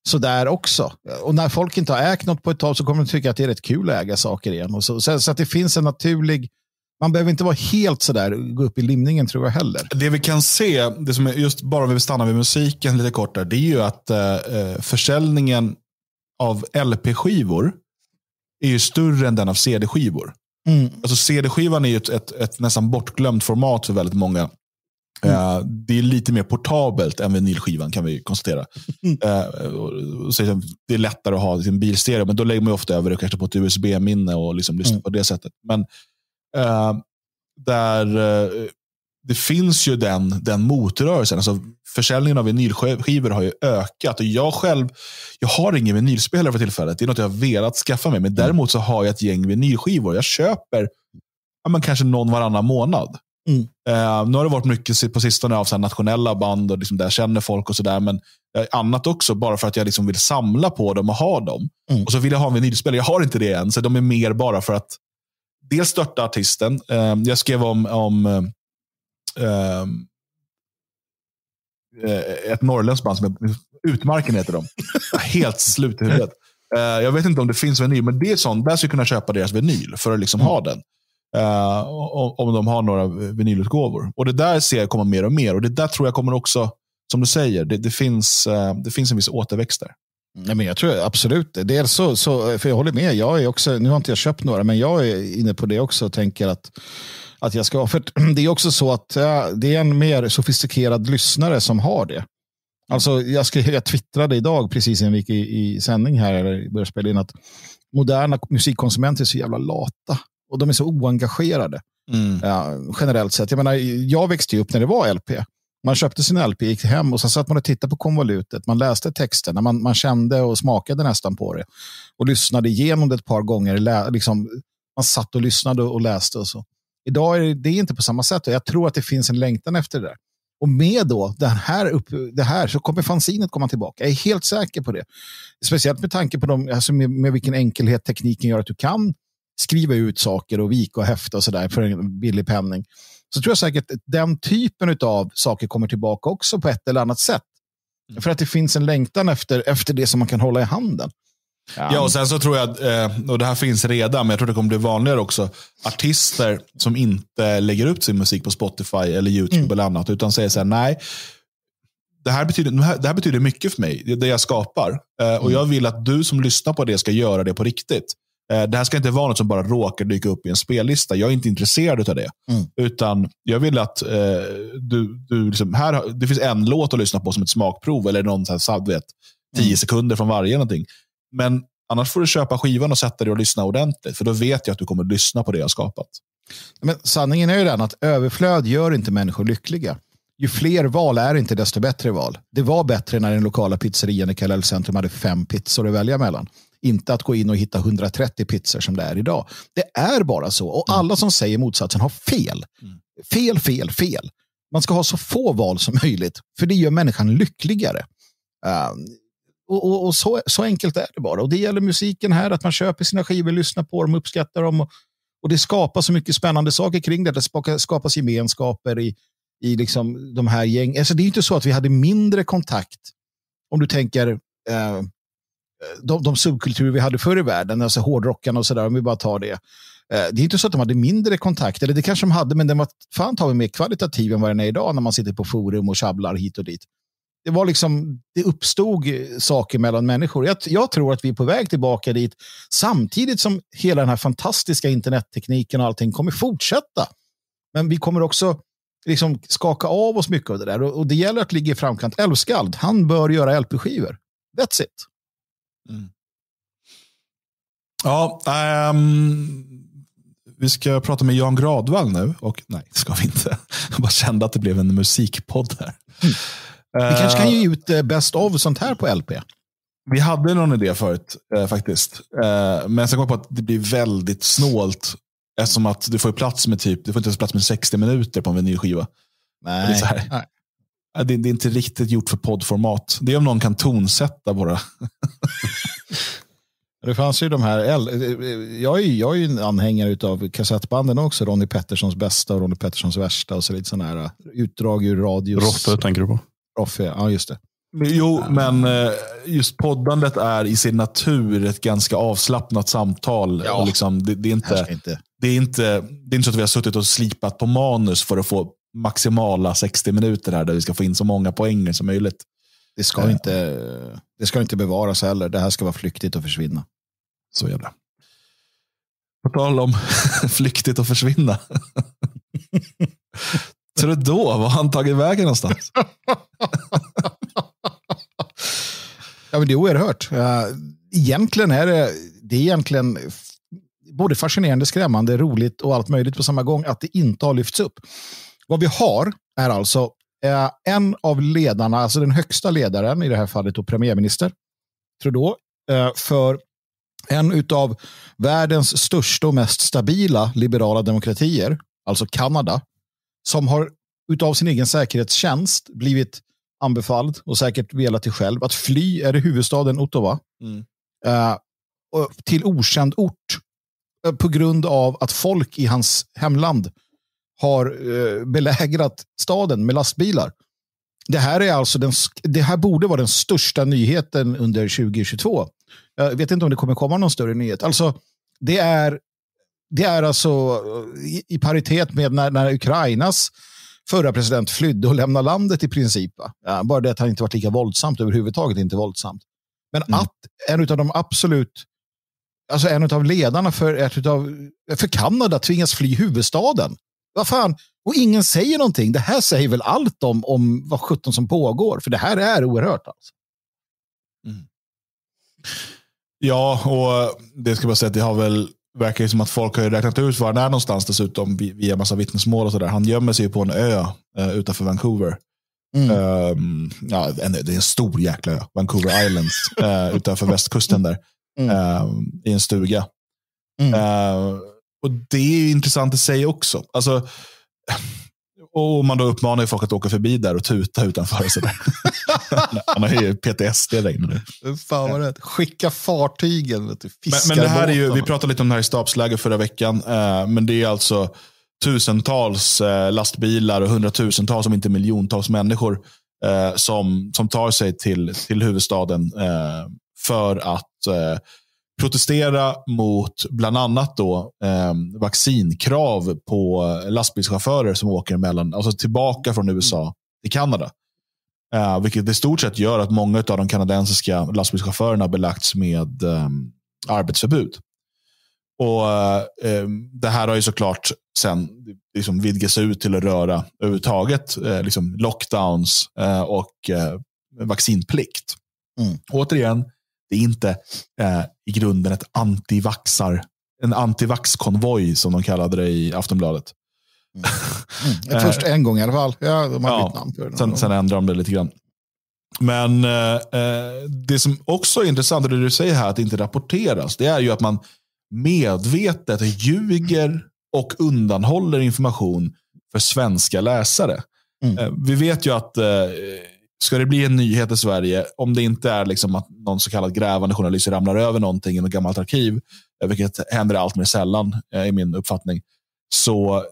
sådär också. Och när folk inte har ägt något på ett tag så kommer de tycka att det är rätt kul att äga saker igen. Och så, så, så att det finns en naturlig man behöver inte vara helt sådär, gå upp i limningen tror jag heller.
Det vi kan se, det som är just bara om vi stannar vid musiken lite kortare, det är ju att eh, eh försäljningen av LP-skivor är ju större än den av CD-skivor. Mm. Alltså CD-skivan är ju ett, ett, ett, nästan bortglömt format för väldigt många. Mm. Eh, det är lite mer portabelt än vinylskivan kan vi konstatera. Mm. Eh, så, liksom, det är lättare att ha sin bilstereo, men då lägger man ofta över det kanske på ett USB-minne och liksom lyssnar mm. på det sättet. Men Eh, där eh, det finns ju den, den motrörelsen. Alltså, försäljningen av vinylskivor har ju ökat. Och jag själv jag har ingen vinylspelare för tillfället. Det är något jag har velat skaffa mig. Men mm. däremot så har jag ett gäng vinylskivor. Jag köper ja, men kanske någon varannan månad. Mm. Uh, nu har det varit mycket på sistone av så nationella band och liksom där jag känner folk och sådär. Men eh, annat också, bara för att jag liksom vill samla på dem och ha dem. Mm. Och så vill jag ha en vinylspelare. Jag har inte det än, så de är mer bara för att dels störta artisten. Ehm, jag skrev om, om um, ett norrländskt band som Utmarken heter de. Helt slut i huvudet. Eh, jag vet inte om det finns vinyl, men det är sånt. Där ska jag kunna köpa deras vinyl för att liksom mm. ha den. Eh, om de har några vinylutgåvor. Och Det där ser jag komma mer och mer. Och Det där tror jag kommer också, som du säger, det, det finns, det finns en viss återväxt
där. Nej, men jag tror absolut Dels så, så, för jag håller med, jag är också, nu har inte jag köpt några, men jag är inne på det också och tänker att, att jag ska, för det är också så att det är en mer sofistikerad lyssnare som har det. Alltså, jag, skrev, jag twittrade idag, precis innan vi gick i, i sändning här, eller började spela in, att moderna musikkonsumenter är så jävla lata och de är så oengagerade. Mm. Ja, generellt sett. Jag, menar, jag växte upp när det var LP. Man köpte sin LP, gick hem och sen satt man och tittade på konvolutet. Man läste texterna, man, man kände och smakade nästan på det. Och lyssnade igenom det ett par gånger. Lä, liksom, man satt och lyssnade och läste och så. Idag är det, inte på samma sätt jag tror att det finns en längtan efter det där. Och med då den här upp, det här så kommer fanzinet komma tillbaka. Jag är helt säker på det. Speciellt med tanke på de, alltså med, med vilken enkelhet tekniken gör att du kan skriva ut saker och vika och häfta och sådär för en billig penning så tror jag säkert att den typen av saker kommer tillbaka också på ett eller annat sätt. Mm. För att det finns en längtan efter, efter det som man kan hålla i handen.
Ja. och sen så tror jag, eh, och det här finns redan, men jag tror det kommer bli vanligare också, artister som inte lägger upp sin musik på Spotify eller YouTube mm. eller annat, utan säger så här, nej, det här, betyder, det här betyder mycket för mig, det jag skapar. Eh, och mm. jag vill att du som lyssnar på det ska göra det på riktigt. Eh, det här ska inte vara något som bara råkar dyka upp i en spellista. Jag är inte intresserad av det. Mm. Utan jag vill att eh, du, du liksom, här, det finns en låt att lyssna på som ett smakprov eller någon så här, vet, tio mm. sekunder från varje. Någonting. Men annars får du köpa skivan och sätta dig och lyssna ordentligt. För då vet jag att du kommer lyssna på det jag skapat.
Men sanningen är ju den att överflöd gör inte människor lyckliga. Ju fler val är inte desto bättre val. Det var bättre när den lokala pizzerian i Kallel centrum hade fem pizzor att välja mellan. Inte att gå in och hitta 130 pizzor som det är idag. Det är bara så. Och alla mm. som säger motsatsen har fel. Mm. Fel, fel, fel. Man ska ha så få val som möjligt, för det gör människan lyckligare. Uh, och, och, och så, så, enkelt är det bara. Och Det gäller musiken här, att man köper sina skivor, lyssnar på dem, uppskattar dem. Och, och det skapas så mycket spännande saker kring det. Det skapas gemenskaper i, i liksom de här gängen. Alltså, det är inte så att vi hade mindre kontakt. Om du tänker eh, de, de subkulturer vi hade förr i världen, alltså hårdrockarna och sådär, om vi bara tar det. Eh, det är inte så att de hade mindre kontakt, eller det kanske de hade, men den var fan ta mer kvalitativ än vad den är idag när man sitter på forum och tjabblar hit och dit. Det var liksom, det uppstod saker mellan människor. Jag, jag tror att vi är på väg tillbaka dit samtidigt som hela den här fantastiska internettekniken och allting kommer fortsätta. Men vi kommer också liksom skaka av oss mycket av det där och, och det gäller att ligga i framkant. Älvskald, han bör göra LP-skivor. That's it. Mm. Ja, um,
vi ska prata med Jan Gradvall nu. Och nej, det ska vi inte. Jag bara kände att det blev en musikpodd här. Mm. vi kanske kan ge eh, ut uh, Best of sånt här på LP. Vi hade någon idé förut uh, faktiskt. men sen kom jag på att det blir väldigt snålt. Eftersom att du får plats med typ, du får inte ens plats med 60 minuter på en vinylskiva. Nej. det är så här, nej det, det, är inte riktigt gjort för poddformat. Det är om någon kan tonsätta
våra... det fanns ju de här, jag är, jag är ju en anhängare av kassettbanden också. Ronny Petterssons bästa och Ronny Petterssons värsta. Och så lite sådana här äh, utdrag ur radios. Roffe tänker du på? Roffe, ja just det.
Jo, men äh, just poddandet är i sin natur ett ganska avslappnat samtal. Ja, liksom, det, det, är inte. Det, är inte, det är inte så att vi har suttit och slipat på manus för att få maximala 60 minuter här där vi ska få in så många poänger som möjligt. Det ska, eh. inte, det ska
inte bevaras heller. Det här ska vara flyktigt och försvinna. Så jävla. På tal om flyktigt och försvinna. Tror du då var han tagit vägen någonstans? ja, men det är oerhört. Eh, egentligen är det, det är egentligen både fascinerande, skrämmande, roligt och allt möjligt på samma gång att det inte har lyfts upp. Vad vi har är alltså eh, en av ledarna, alltså den högsta ledaren, i det här fallet och premiärminister Trudeau, eh, för en av världens största och mest stabila liberala demokratier, alltså Kanada, som har utav sin egen säkerhetstjänst blivit anbefalld och säkert velat till själv att fly, är det huvudstaden Ottawa, mm. eh, till okänd ort eh, på grund av att folk i hans hemland har eh, belägrat staden med lastbilar. Det här, är alltså den, det här borde vara den största nyheten under 2022. Jag vet inte om det kommer komma någon större nyhet. Alltså, det är, det är alltså i, i paritet med när, när Ukrainas förra president flydde och lämnade landet i princip. Ja, bara det att han inte varit lika våldsamt överhuvudtaget, inte våldsamt. Men mm. att en av de absolut, alltså en av ledarna för, ett utav, för Kanada tvingas fly huvudstaden vad fan? Och ingen säger någonting. Det här säger väl allt om, om vad sjutton som pågår. För det här är oerhört. Alltså. Mm.
Ja, och det ska man säga att det har väl verkar som att folk har räknat ut var han är någonstans dessutom via massa vittnesmål och sådär. Han gömmer sig ju på en ö eh, utanför Vancouver. Mm. Um, ja, en, det är en stor jäkla ö, Vancouver Islands, eh, utanför västkusten där. Mm. Um, I en stuga. Mm. Uh, och Det är intressant i sig också. Alltså, och man då uppmanar folk att åka förbi där och tuta utanför. Så där. Man har ju PTSD där inne
nu. Fan vad rätt. Skicka fartygen. Vet du, men, men, det här är
ju, vi pratade lite om det här i stabsläger förra veckan. Eh, men det är alltså tusentals eh, lastbilar och hundratusentals, om inte miljontals människor eh, som, som tar sig till, till huvudstaden eh, för att eh, protestera mot bland annat då, eh, vaccinkrav på lastbilschaufförer som åker mellan, alltså tillbaka från USA mm. till Kanada. Eh, vilket i stort sett gör att många av de kanadensiska lastbilschaufförerna belagts med eh, arbetsförbud. Och eh, Det här har ju såklart sen liksom vidgats ut till att röra överhuvudtaget eh, liksom lockdowns eh, och eh, vaccinplikt. Mm. Återigen, det är inte eh, i grunden ett antivaxar, en antivaxkonvoj som de kallade det i Aftonbladet. Mm. Mm. Först
eh, en gång i alla fall.
Ja, de har ja, namn för Sen, sen ändrade de det lite grann. Men eh, eh det som också är intressant, det du säger här, att det inte rapporteras, det är ju att man medvetet ljuger och undanhåller information för svenska läsare. Mm. Eh, vi vet ju att eh, Ska det bli en nyhet i Sverige, om det inte är liksom att någon så kallad grävande journalist ramlar över någonting i något gammalt arkiv, eh, vilket händer allt mer sällan eh, i min uppfattning, så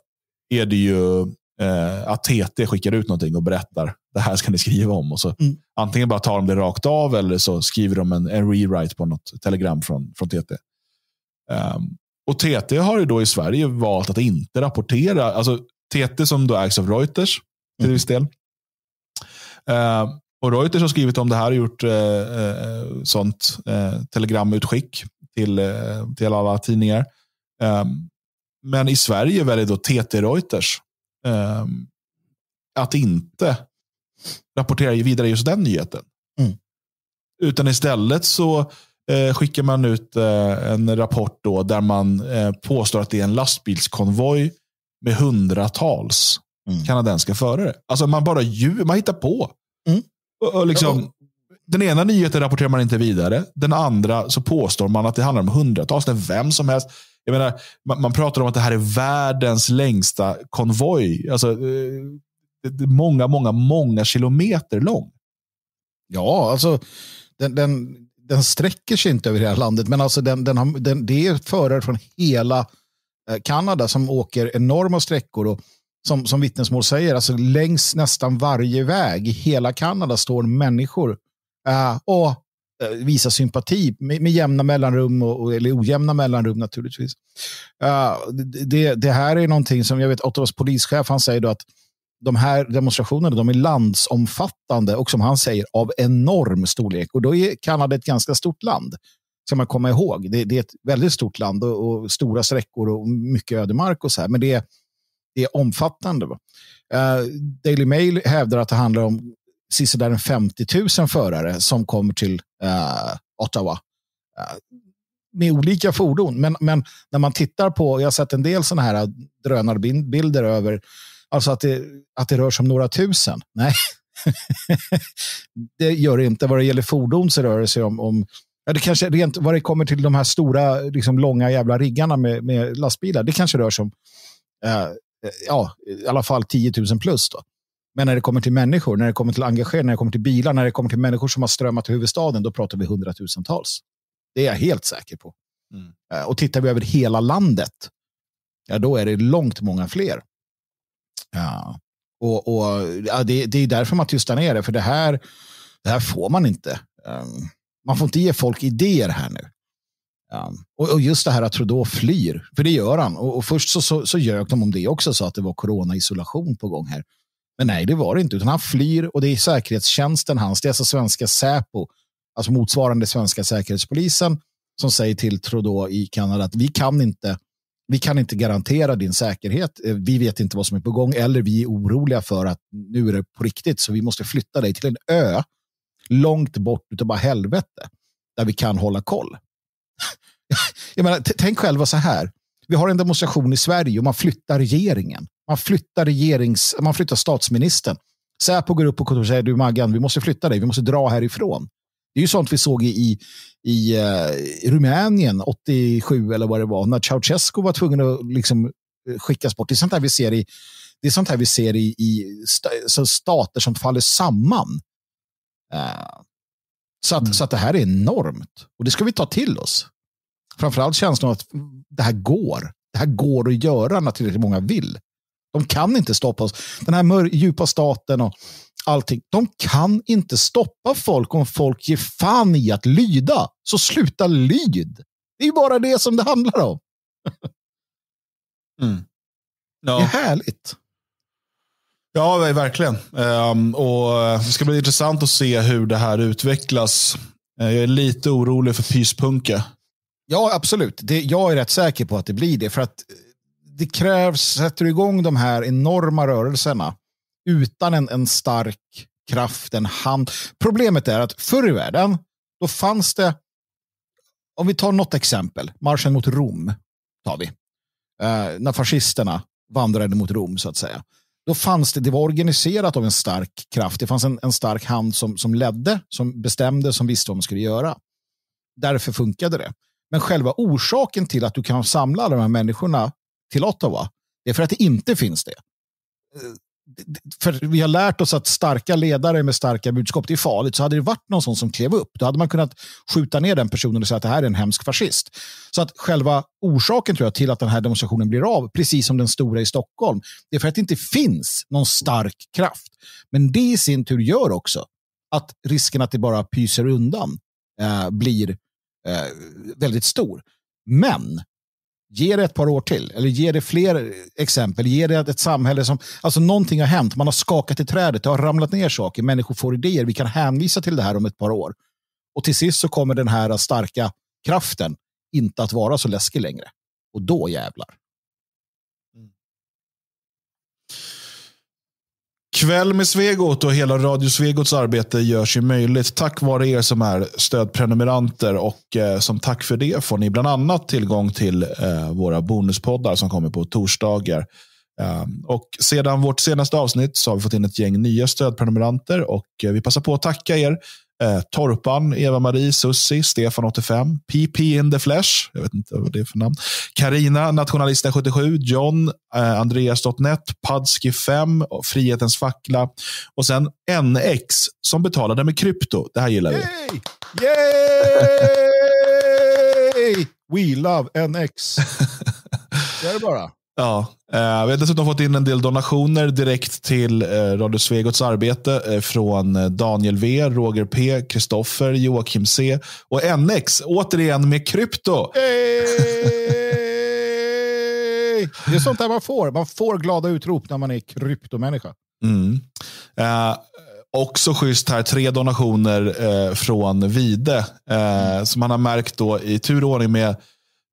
är det ju eh, att TT skickar ut någonting och berättar det här ska ni skriva om. Och så, mm. Antingen bara tar de det rakt av eller så skriver de en, en rewrite på något telegram från, från TT. Um, ehm, och TT har ju då i Sverige valt att inte rapportera. Alltså TT som då ägs av Reuters till mm. viss del. Eh, och Reuters har skrivit om det här och gjort eh, eh sånt eh, telegramutskick till, eh, till alla tidningar. Ehm, men i Sverige väljer då TT Reuters ehm, att inte rapportera vidare just den nyheten. Mm. Utan istället så eh, skickar man ut eh, en rapport då där man eh, påstår att det är en lastbilskonvoj med hundratals mm. kanadenska förare. Alltså man bara ljuger, man hittar på. Mm. Och, och liksom, Den ena nyheten rapporterar man inte vidare. Den andra så påstår man att det handlar om hundratals, när vem som helst. Jag menar, man, man, pratar om att det här är världens längsta konvoj. Alltså, eh,
många, många, många kilometer lång. Ja, alltså den, den, den sträcker sig inte över hela landet, men alltså den, den, har, den, det är förare från hela eh, Kanada som åker enorma sträckor. Och som, som vittnesmål säger, alltså längs nästan varje väg i hela Kanada står människor uh, och uh, visar sympati med, med jämna mellanrum, och, eller ojämna mellanrum naturligtvis. Uh, det, det, här är någonting som jag vet Ottawas polischef han säger att de här demonstrationerna de är landsomfattande och som han säger av enorm storlek. Och då är Kanada ett ganska stort land ska man komma ihåg. Det, det, är ett väldigt stort land och, och stora sträckor och mycket ödemark och så här. Men det är är omfattande. Uh, Daily Mail hävdar att det handlar om sisådär 50 000 förare som kommer till uh, Ottawa. Uh, med olika fordon. Men, men när man tittar på, jag har sett en del sådana här drönarbilder över, alltså att det, att det rör sig om några tusen. Nej, det gör det inte. Vad det gäller fordon så rör det sig om, om Ja, det kanske rent vad det kommer till de här stora, liksom, långa jävla riggarna med, med lastbilar. Det kanske rör sig om eh, Eh, ja, i alla fall 10 000 plus. Då. Men när det kommer till människor, när det kommer till engagerade, när det kommer till bilar, när det kommer till människor som har strömmat till huvudstaden, då pratar vi hundratusentals. Det är jag helt säker på. Mm. Eh, och tittar vi över hela landet, ja, då är det långt många fler. Ja. Och, och ja, det, det, är därför man tystar ner det, för det här, det här får man inte. Um, man får inte ge folk idéer här nu. Um, och, och, just det här att Trudeau flyr, för det gör han. Och, och först så, så, så ljög de om det också, sa att det var coronaisolation på gång här. Men nej, det var det inte, utan han flyr och det är säkerhetstjänsten hans, det är alltså svenska Säpo, alltså motsvarande svenska säkerhetspolisen, som säger till Trudeau i Kanada att vi kan inte, vi kan inte garantera din säkerhet. Eh, vi vet inte vad som är på gång eller vi är oroliga för att nu är det på riktigt så vi måste flytta dig till en ö långt bort utav bara helvete där vi kan hålla koll jag menar, tänk själva så här. Vi har en demonstration i Sverige och man flyttar regeringen. Man flyttar, regerings, man flyttar statsministern. Säpo går upp på kontoret och säger du Maggan, vi måste flytta dig, vi måste dra härifrån. Det är ju sånt vi såg i, i, uh, Rumänien 87 eller vad det var, när Ceausescu var tvungen att liksom, eh, skickas bort. Det är sånt här vi ser i, det är sånt här vi ser i, i st stater som faller samman. Eh, så, att, mm. så att det här är enormt. Och det ska vi ta till oss. Framförallt känslan av att det här går. Det här går att göra när tillräckligt många vill. De kan inte stoppa oss. Den här djupa staten och allting. De kan inte stoppa folk om folk ger fan i att lyda. Så sluta lyd. Det är ju bara det som det handlar om. Mm. Ja. Det är härligt. Ja, verkligen.
Ehm, och det ska bli intressant att se hur det här utvecklas. Eh, jag är
lite orolig för pyspunka. Ja, absolut. Det, jag är rätt säker på att det blir det. För att det krävs, sätter du igång de här enorma rörelserna utan en, en stark kraft, en hand. Problemet är att förr i världen, då fanns det, om vi tar något exempel, marschen mot Rom, tar vi. Eh, när fascisterna vandrade mot Rom, så att säga då fanns det, det var organiserat av en stark kraft. Det fanns en, en stark hand som, som ledde, som bestämde, som visste vad man skulle göra. Därför funkade det. Men själva orsaken till att du kan samla alla de här människorna till Ottawa, det är för att det inte finns det för vi har lärt oss att starka ledare med starka budskap, det är farligt. Så hade det varit någon sån som klev upp, då hade man kunnat skjuta ner den personen och säga att det här är en hemsk fascist. Så att själva orsaken tror jag till att den här demonstrationen blir av, precis som den stora i Stockholm, det är för att det inte finns någon stark kraft. Men det i sin tur gör också att risken att det bara pyser undan eh, blir eh, väldigt stor. Men Ge det ett par år till, eller ge det fler exempel. Ge det ett samhälle som... Alltså någonting har hänt, man har skakat i trädet, det har ramlat ner saker, människor får idéer, vi kan hänvisa till det här om ett par år. Och till sist så kommer den här starka kraften inte att vara så läskig längre. Och då jävlar. Kväll
med Svegot och hela Radio Svegots arbete görs ju möjligt tack vare er som är stödprenumeranter. Och eh, som tack för det får ni bland annat tillgång till eh, våra bonuspoddar som kommer på torsdagar. Ehm, och sedan vårt senaste avsnitt så har vi fått in ett gäng nya stödprenumeranter och eh, vi passar på att tacka er. Eh, Torpan, Eva-Marie, Sussi, Stefan 85, PP in the flesh, jag vet inte vad det är för namn, Karina, Nationalisten 77, John, eh, Andreas.net, Padski 5, Frihetens fackla och sen NX som betalade med krypto. Det här gillar Yay!
vi. Yay! We love NX. det är det bara.
Ja, eh, vi har dessutom fått in en del donationer direkt till eh, Radio Svegots arbete eh, från Daniel V, Roger P, Kristoffer, Joakim C och NX. Återigen med krypto.
Hey! Det är sånt där man får. Man får glada utrop när man är kryptomänniska.
Mm. Eh, också schysst här, tre donationer eh, från Vide eh, som man har märkt då i tur och ordning med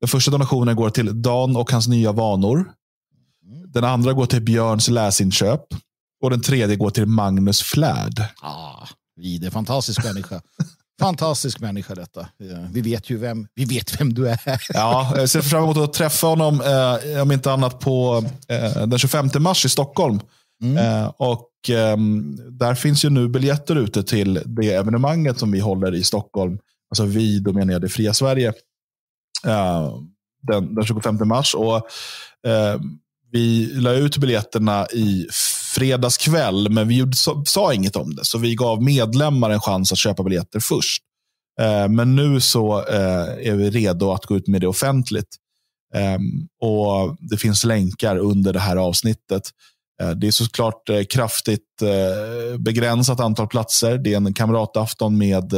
den första donationen går till Dan och hans nya vanor. Den andra går till Björns läsinköp. Och den tredje går till Magnus
Flärd. Ah, vide, fantastisk människa. Fantastisk människa detta. Eh, vi vet ju vem, vi vet vem du är. Ja, jag
ser fram emot att träffa honom, eh, om inte annat på eh, den 25 mars i Stockholm. Mm. Eh, och ehm, Där finns ju nu biljetter ute till det evenemanget som vi håller i Stockholm. Alltså vi, då menar jag det fria Sverige. Eh, den, den 25 mars. Och, eh, vi la ut biljetterna i fredags kväll, men vi gjorde, sa, sa inget om det. Så vi gav medlemmar en chans att köpa biljetter först. Eh, men nu så eh, är vi redo att gå ut med det offentligt. Eh, och Det finns länkar under det här avsnittet. Eh, det är såklart kraftigt begränsat antal platser. Det är en kamratafton med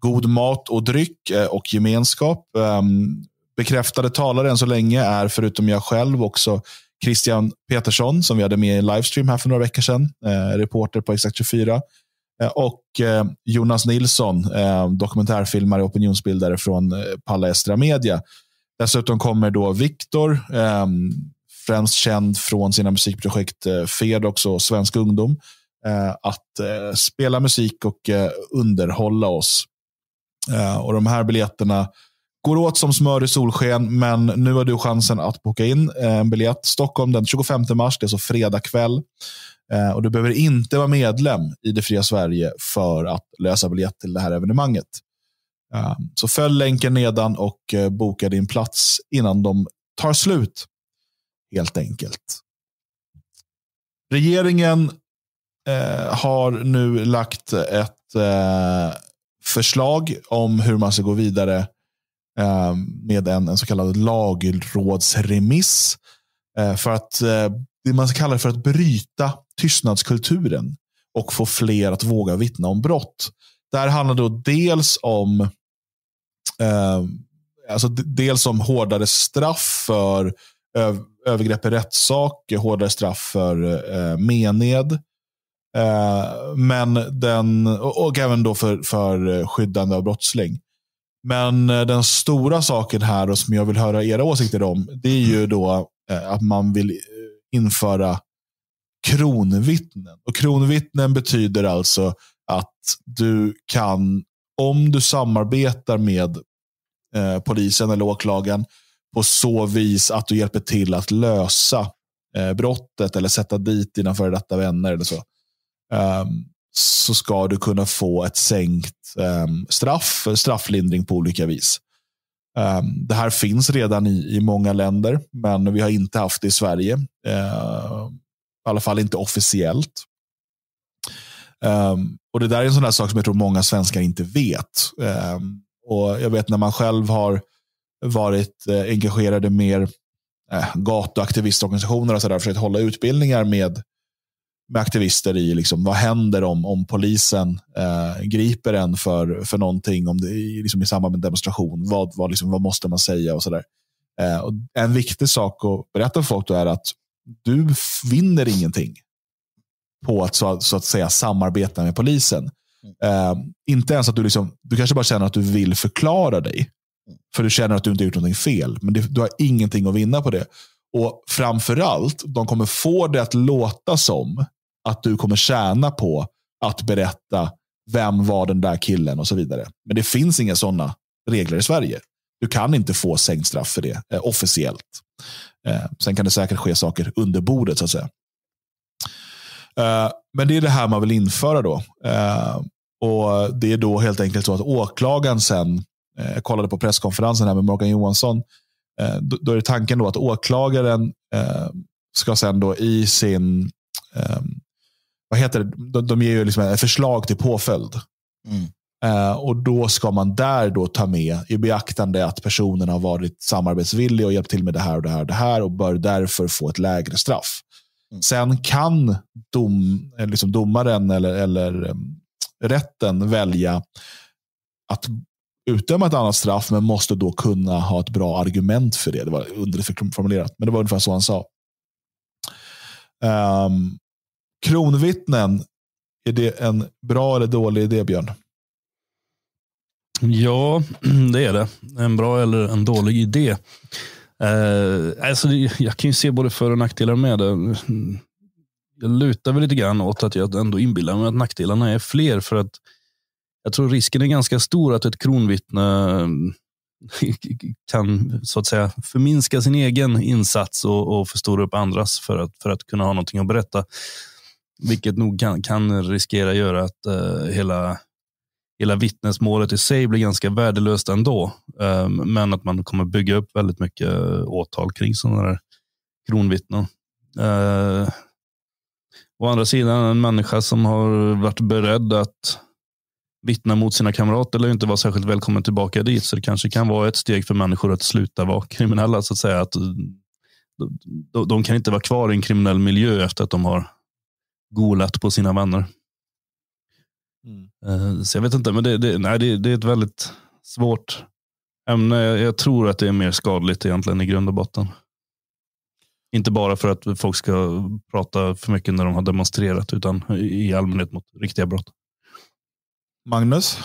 God mat och dryck eh, och gemenskap. Ehm, bekräftade talare än så länge är förutom jag själv också Christian Petersson som vi hade med i en livestream här för några veckor sedan. Eh, reporter på Exakt 24. Eh, och Jonas Nilsson, dokumentärfilmare och opinionsbildare från Palestra Media. Dessutom kommer då Viktor, ehm, främst känd från sina musikprojekt Fedox och Svensk Ungdom, att spela musik och underhålla oss. Eh, och de här biljetterna går åt som smör i solsken, men nu har du chansen att boka in eh, en biljett. Stockholm den 25 mars, det är så alltså fredag kväll. Eh, och du behöver inte vara medlem i Det fria Sverige för att lösa biljett till det här evenemanget. Så följ länken nedan och boka din plats innan de tar slut. Helt enkelt. Regeringen har nu lagt ett förslag om hur man ska gå vidare eh, med en, en så kallad lagrådsremiss. Eh, för att, eh, det man kallar för att bryta tystnadskulturen och få fler att våga vittna om brott. Där handlar det dels om eh, alltså dels om hårdare straff för övergrepp i rättssak, hårdare straff för eh, mened. Eh, men den, och även då för, för eh, skyddande av brottsling. Men eh, den stora saken här och som jag vill höra era åsikter om, det är ju då att man vill införa kronvittnen. Och kronvittnen betyder alltså att du kan, om du samarbetar med eh, polisen eller åklagaren på så vis att du hjälper till att lösa eh, brottet eller sätta dit dina före detta vänner eller så um, så ska du kunna få ett sänkt um, straff, strafflindring på olika vis. Um, det här finns redan i, i många länder, men vi har inte haft det i Sverige. Uh, I alla fall inte officiellt. Um, och Det där är en sån där sak som jag tror många svenskar inte vet. Um, och Jag vet när man själv har varit eh, engagerad mer eh, gatuaktivistorganisationer och så där, försökt hålla utbildningar med med aktivister i liksom, vad händer om, om polisen eh, griper en för, för någonting om det, liksom, i samband med demonstration. Vad, vad, liksom, vad måste man säga och sådär. Eh, en viktig sak att berätta för folk är att du vinner ingenting på att så, så att säga samarbeta med polisen. Eh, inte ens att du, liksom, du kanske bara känner att du vill förklara dig. För du känner att du inte gjort någonting fel. Men det, du har ingenting att vinna på det. Och framförallt, de kommer få det att låta som att du kommer tjäna på att berätta vem var den där killen och så vidare. Men det finns inga sådana regler i Sverige. Du kan inte få sänkt straff för det eh, officiellt. Eh, sen kan det säkert ske saker under bordet så att säga. Eh, men det är det här man vill införa då. Eh, och Det är då helt enkelt så att åklagaren sen, eh, jag kollade på presskonferensen här med Morgan Johansson, eh, då, då, är det tanken då att åklagaren ska sen då i sin ehm, vad heter det? De, de ger ju liksom ett förslag till påföljd. Mm. Uh, och då ska man där då ta med i beaktande att personen har varit samarbetsvillig och hjälpt till med det här och det här och det här och bör därför få ett lägre straff. Mm. Sen kan dom, eh, liksom domaren eller, eller um, rätten välja att utdöma ett annat straff, men måste då kunna ha ett bra argument för det. Det var underligt formulerat, men det var ungefär så han sa. Um, kronvittnen, är det en bra eller dålig idé, Björn?
Ja, det är det. En bra eller en dålig idé. Eh, alltså, jag kan ju se både för och nackdelar med det. Jag lutar väl lite grann åt att jag ändå inbillar mig att nackdelarna är fler. För att jag tror risken är ganska stor att ett kronvittne eh, kan så att säga förminska sin egen insats och, och förstora upp andras för att, för att kunna ha någonting att berätta. Vilket nog kan, kan riskera göra att uh, hela, hela vittnesmålet i sig blir ganska värdelöst ändå. Um, men att man kommer bygga upp väldigt mycket eh, åtal kring sådana här kronvittnen. Uh, å andra sidan, en människa som har varit beredd att vittna mot sina kamrater eller inte vara särskilt välkommen tillbaka dit. Så det kanske kan vara ett steg för människor att sluta vara kriminella. så att säga. Att eh, de, de kan inte vara kvar i en kriminell miljö efter att de har golat på sina vänner. Mm. Eh, så jag vet inte, men det, det nej, det, det, är ett väldigt svårt ämne. Jag, jag tror att det är mer skadligt egentligen i grund och botten. Inte bara för att folk ska prata för mycket när de har demonstrerat, utan
i allmänhet mot riktiga brott. Magnus?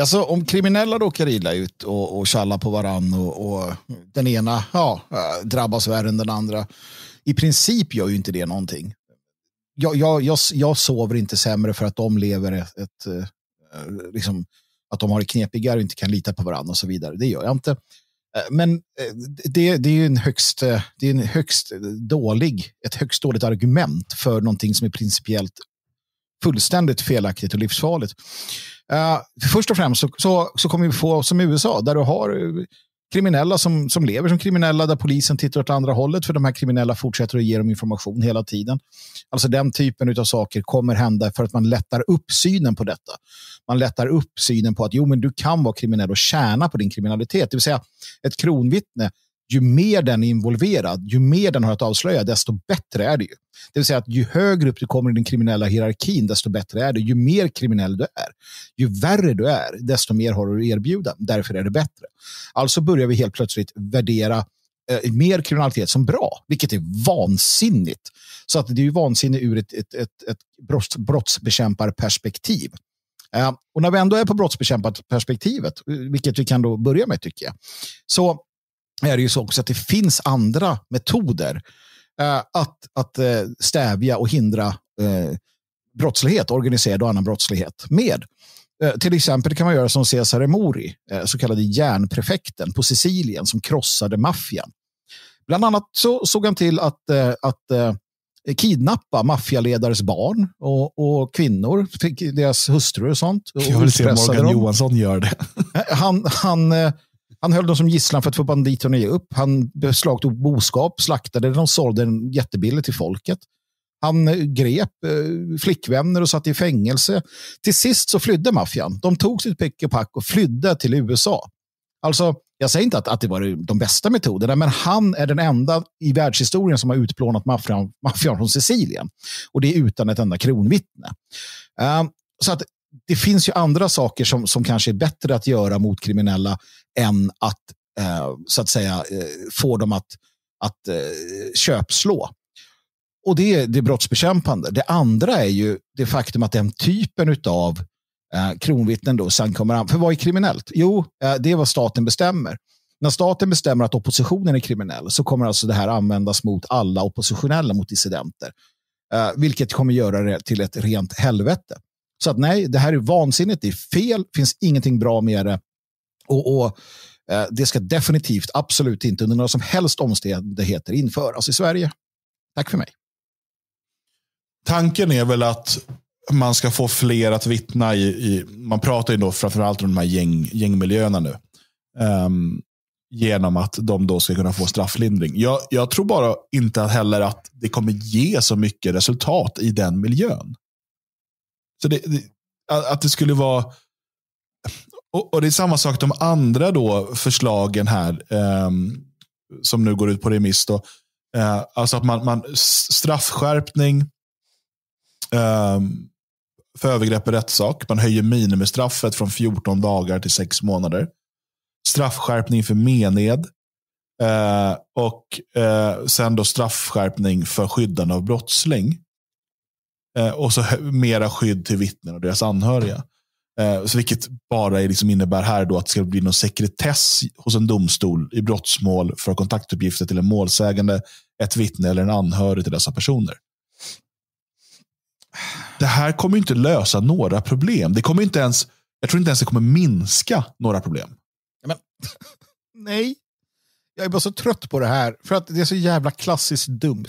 Alltså, om kriminella råkar illa ut och, och tjallar på varann och, och, den ena ja, eh, drabbas värre än den andra. I princip gör ju inte det någonting jag, jag, jag, jag sover inte sämre för att de lever ett, ett eh, eh, liksom, att de har det knepigare och inte kan lita på varandra och så vidare. Det gör jag inte. Eh, men det, det är ju en högst, det är en högst dålig, ett högst dåligt argument för någonting som är principiellt fullständigt felaktigt och livsfarligt. Uh, först och främst så, så, så kommer vi få som i USA, där du har kriminella som, som lever som kriminella där polisen tittar åt andra hållet för de här kriminella fortsätter att ge dem information hela tiden. Alltså den typen av saker kommer hända för att man lättar upp synen på detta. Man lättar upp synen på att jo, men du kan vara kriminell och tjäna på din kriminalitet. Det vill säga ett kronvittne ju mer den är involverad, ju mer den har att avslöja, desto bättre är det ju. Det vill säga att ju högre upp du kommer i den kriminella hierarkin, desto bättre är det. Ju mer kriminell du är, ju värre du är, desto mer har du att erbjuda. Därför är det bättre. Alltså börjar vi helt plötsligt värdera eh, mer kriminalitet som bra, vilket är vansinnigt. Så att det är ju vansinne ur ett, ett, ett, ett brotts, brottsbekämparperspektiv. Eh, och när vi ändå är på brottsbekämparperspektivet, eh, vilket vi kan då börja med tycker jag, så är det ju så också att det finns andra metoder eh, att, att eh, stävja och hindra eh, brottslighet, organiserad och annan brottslighet med. Eh, till exempel kan man göra som Cesare Mori, eh, så kallade järnprefekten på Sicilien som krossade maffian. Bland annat så såg han till att, eh, att kidnappa maffialedares barn och, och kvinnor, deras hustrur och sånt. Och Jag vill se Morgan dem. Johansson gör det. Han, han han höll dem som gisslan för att få banditerna att ge upp. Han beslagtog boskap, slaktade dem, sålde dem jättebilligt till folket. Han eh, grep eh, flickvänner och satt i fängelse. Till sist så flydde maffian. De tog sitt pick och pack och flydde till USA. Alltså, jag säger inte att, att det var de bästa metoderna, men han är den enda i världshistorien som har utplånat maffian, maffian från Sicilien. Och det utan ett enda kronvittne. Uh, så att det finns ju andra saker som, som kanske är bättre att göra mot kriminella än att eh, så att säga eh, få dem att, att eh, köpslå. Och det är det brottsbekämpande. Det andra är ju det faktum att den typen av eh, kronvittnen då sen kommer an. För vad är kriminellt? Jo, eh, det är vad staten bestämmer. När staten bestämmer att oppositionen är kriminell så kommer alltså det här användas mot alla oppositionella, mot dissidenter. Eh, vilket kommer göra det till ett rent helvete. Så att nej, det här är vansinnigt, det är fel, finns ingenting bra med det. Och, och eh, Det ska definitivt, absolut inte under några som helst omständigheter införas i Sverige. Tack för mig. Tanken är väl
att man ska få fler att vittna. I, i man pratar ju då framförallt om de här gäng, gängmiljöerna nu. Um, genom att de då ska kunna få strafflindring. Jag, jag, tror bara inte heller att det kommer ge så mycket resultat i den miljön. Så det, det, att det skulle vara... Och, och, det är samma sak de andra då förslagen här, eh, som nu går ut på remiss. Då. Eh, alltså att man, man straffskärpning eh, för övergrepp i rättssak. Man höjer minimistraffet från 14 dagar till 6 månader. Straffskärpning för mened. Eh, och eh, sen då straffskärpning för skyddande av brottsling. Eh, och så mera skydd till vittnen och deras anhöriga. Eh, så vilket bara liksom innebär här då att det ska bli någon sekretess hos en domstol i brottsmål för kontaktuppgifter till en målsägande, ett vittne eller en anhörig till dessa personer. Det här kommer inte lösa några problem. Det kommer inte ens, jag tror inte ens det kommer minska
några problem. Men, nej, jag är bara så trött på det här. För att det är så jävla klassiskt dumt.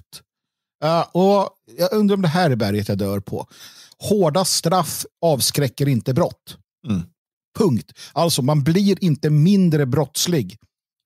Uh, och Jag undrar om det här är berget jag dör på hårda straff avskräcker inte brott. Mm. Punkt. Alltså, man blir inte mindre brottslig.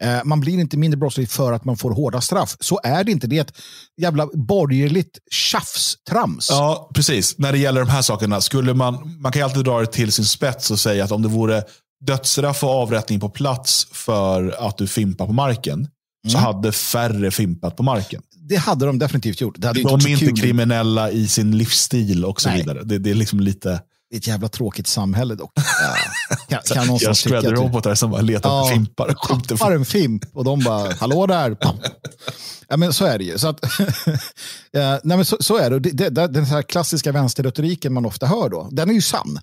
Eh, man blir inte mindre brottslig för att man får hårda straff. Så är det inte. Det är ett jävla borgerligt tjafstrams.
Ja, precis. När det gäller de här sakerna. Skulle man, man kan ju alltid dra det till sin spets och säga att om det vore dödsstraff och avrättning på plats för att du fimpar på marken så mm. hade färre fimpat på marken.
Det hade de definitivt gjort. Det hade de inte är inte
kriminella i sin livsstil
och så Nej. vidare. Det, det, är liksom lite... Det är ett jävla tråkigt samhälle dock. kan, kan någon jag shredder robotar som bara letar ja, fimpar. Och tappar en fimp och de bara, hallå där. ja, men så är det ju. Så, att, Nej, men så, så, är det. det, det den här klassiska vänsterretoriken man ofta hör då, den är ju sann.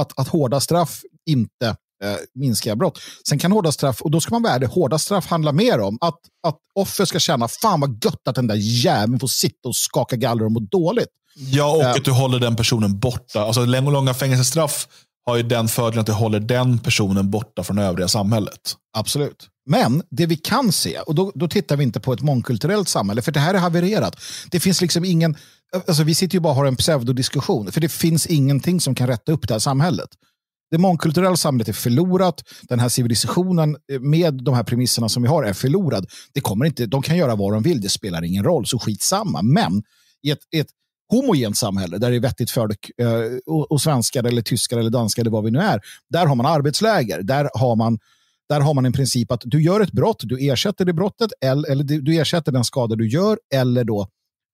Att, att hårda straff inte eh, brott. Sen kan hårda straff, och då ska man vara ärlig, hårda straff handlar mer om att, att offer ska känna fan vad gött att den där jäveln får sitta och skaka galler och må dåligt.
Ja, och eh. att du håller den personen borta. Alltså längre och långa fängelsestraff har ju den fördelen att du håller den personen
borta från övriga samhället. Absolut. Men det vi kan se, och då, då tittar vi inte på ett mångkulturellt samhälle, för det här är havererat. Det finns liksom ingen, alltså vi sitter ju bara och har en pseudodiskussion, för det finns ingenting som kan rätta upp det här samhället det mångkulturella samhället är förlorat. Den här civilisationen eh, med de här premisserna som vi har är förlorad. Det kommer inte, de kan göra vad de vill, det spelar ingen roll, så skitsamma. Men i ett, ett homogent samhälle där det är vettigt folk eh, och, och svenskar eller tyskar eller danskar eller vad vi nu är, där har man arbetsläger. Där har man, där har man en princip att du gör ett brott, du ersätter det brottet eller, eller du, du ersätter den skada du gör eller då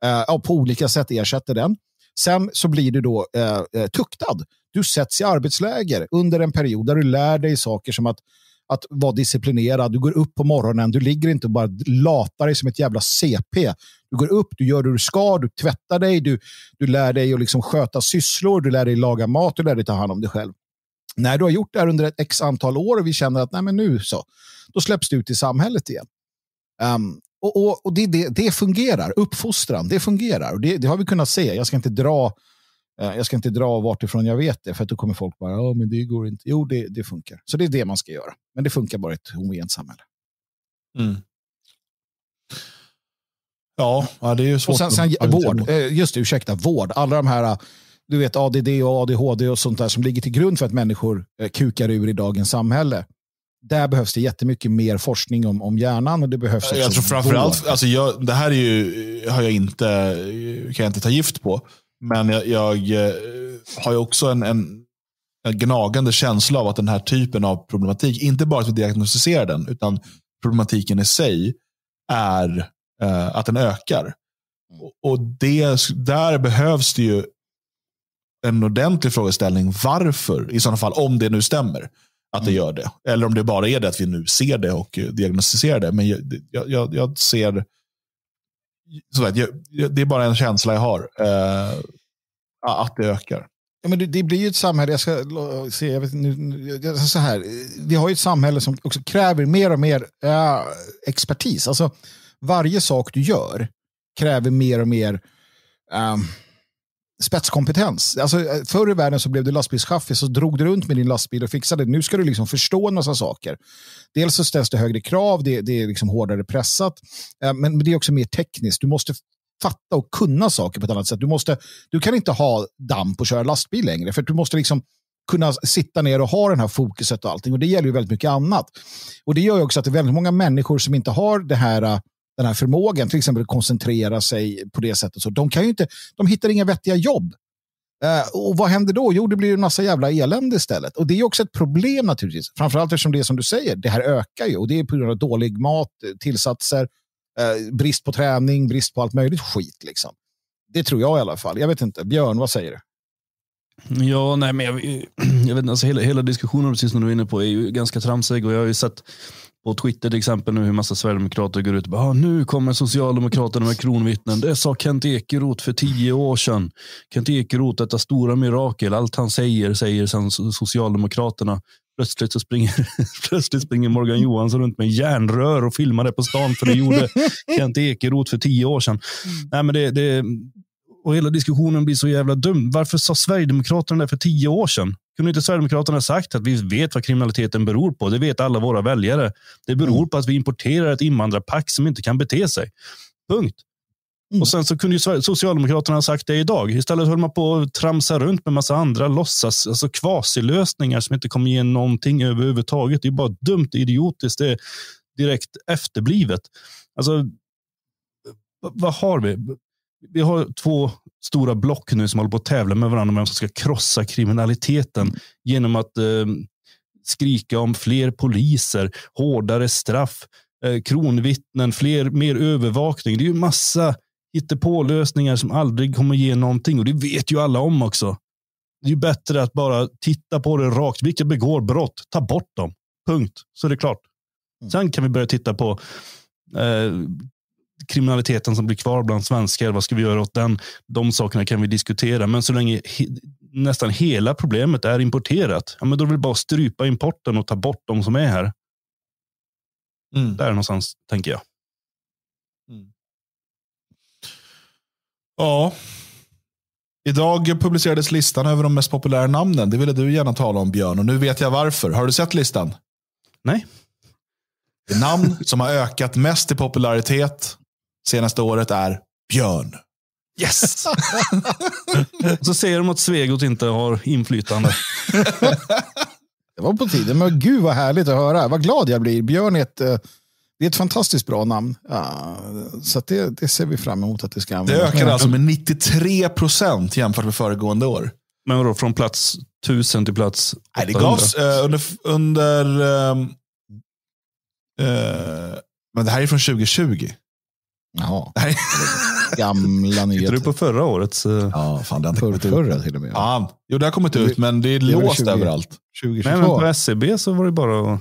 eh, på olika sätt ersätter den. Sen så blir du då eh, eh, tuktad. Du sätts i arbetsläger under en period där du lär dig saker som att att vara disciplinerad. Du går upp på morgonen, du ligger inte och bara latar dig som ett jävla CP. Du går upp, du gör det du ska, du tvättar dig, du, du lär dig att liksom sköta sysslor, du lär dig laga mat, du lär dig ta hand om dig själv. När du har gjort det här under ett x antal år och vi känner att Nej, men nu så, då släpps du ut i samhället igen. Um, och, och, och det, det, det, fungerar. Uppfostran, det fungerar. Och det, det, har vi kunnat se. Jag ska inte dra eh, jag ska inte dra vartifrån jag vet det, för att då kommer folk bara, ja men det går inte. Jo, det, det funkar. Så det är det man ska göra. Men det funkar bara i ett homogent samhälle. Mm. Ja, det är ju svårt. Och sen, sen vård, eh, just det, ursäkta, vård. Alla de här du vet, ADD och ADHD och sånt där som ligger till grund för att människor eh, kukar ur i dagens samhälle där behövs det jättemycket mer forskning om, om hjärnan. Och det behövs jag tror framförallt,
alltså jag, det här är ju, har jag inte, kan jag inte ta gift på. Men jag, jag eh, har ju också en, en, en, gnagande känsla av att den här typen av problematik, inte bara att vi diagnostiserar den, utan problematiken i sig är eh, att den ökar. Och det, där behövs det ju en ordentlig frågeställning varför, i sådana fall, om det nu stämmer att det mm. gör det. Eller om det bara är det att vi nu ser det och eh, diagnostiserar det. Men jag, jag, jag ser... Så vet, jag, det är bara en känsla jag har. Eh, att det ökar.
Ja, men det, det, blir ju ett samhälle, jag ska se, jag vet, nu, så här, vi har ju ett samhälle som också kräver mer och mer äh, expertis. Alltså, varje sak du gör kräver mer och mer äh, spetskompetens. Alltså, eh, förr i världen så blev du lastbilschaffis och drog du runt med din lastbil och fixade Nu ska du liksom förstå en massa saker. Dels så ställs det högre krav, det, det är liksom hårdare pressat, eh, men det är också mer tekniskt. Du måste fatta och kunna saker på ett annat sätt. Du, måste, du kan inte ha damp och köra lastbil längre, för du måste liksom kunna sitta ner och ha den här fokuset och allting. Och det gäller ju väldigt mycket annat. Och det gör ju också att det är väldigt många människor som inte har det här eh, den här förmågan, till exempel att koncentrera sig på det sättet. Så de, kan ju inte, de hittar inga vettiga jobb. Eh, och vad händer då? Jo, det blir en massa jävla elände istället. Och det är också ett problem naturligtvis. Framförallt eftersom det är som du säger, det här ökar ju. Och det är på grund av dålig mat, eh, tillsatser, eh, brist på träning, brist på allt möjligt skit. Liksom. Det tror jag i alla fall. Jag vet inte. Björn, vad säger du?
Ja, nej, men jag, jag vet inte, alltså hela, hela diskussionen, precis som du var inne på, är ju ganska tramsig och jag har ju sett på Twitter till exempel nu hur massa sverigedemokrater går ut och bara, ah, nu kommer Socialdemokraterna med kronvittnen. Det sa Kent Ekeroth för tio år sedan. Kent Ekeroth, detta stora mirakel. Allt han säger, säger sedan Socialdemokraterna. Plötsligt, så springer, plötsligt springer Morgan Johansson runt med järnrör och filmar det på stan, för det gjorde Kent Ekeroth för tio år sedan. Mm. Nej, men det, det, och hela diskussionen blir så jävla dum. Varför sa Sverigedemokraterna det för tio år sedan? Kunde inte Sverigedemokraterna sagt att vi vet vad kriminaliteten beror på? Det vet alla våra väljare. Det beror mm. på att vi importerar ett invandrarpack som inte kan bete sig. Punkt. Mm. Och sen så kunde ju Socialdemokraterna ha sagt det idag. Istället höll man på att tramsa runt med massa andra låtsas, alltså kvasilösningar som inte kommer ge någonting överhuvudtaget. Det är bara dumt, idiotiskt, det är direkt efterblivet. Alltså, vad har vi? vi har två stora block nu som håller på att tävla med varandra om vem som ska krossa kriminaliteten genom att eh, skrika om fler poliser, hårdare straff, eh, kronvittnen, fler, mer övervakning. Det är ju massa hittepålösningar som aldrig kommer ge någonting och det vet ju alla om också. Det är ju bättre att bara titta på det rakt. Vilka begår brott? Ta bort dem. Punkt. Så är det klart. Mm. Sen kan vi börja titta på eh, kriminaliteten som blir kvar bland svenskar, vad ska vi göra åt den? De sakerna kan vi diskutera, men så länge he, nästan hela problemet är importerat, ja, men då vill vi bara strypa importen och ta bort de som är här. Mm. Där någonstans tänker jag.
Mm. Ja. Idag publicerades listan över de mest populära namnen. Det ville du gärna tala om Björn och nu vet jag varför. Har du sett listan? Nej. Det namn som har ökat mest i popularitet senaste året är Björn. Yes!
så säger de att Svegot inte har inflytande.
det var på tiden, men gud vad härligt att höra. Vad glad jag blir. Björn är ett, eh, det är ett fantastiskt bra namn. Ja, så det, det, ser vi fram emot att det ska användas. Det ökar alltså med
93 procent jämfört med föregående
år. Men vadå, från plats 1000 till plats 800? Nej, det gavs
uh, under... under
um, men det här är från 2020. Ja. Gamla nyheter. Tittar du på förra årets? Ja, fan det har inte kommit ut. till och med. Ja. Jo, det har kommit ut, men det är låst 20, överallt. 2022. Nej, men på SCB e så var det bara att...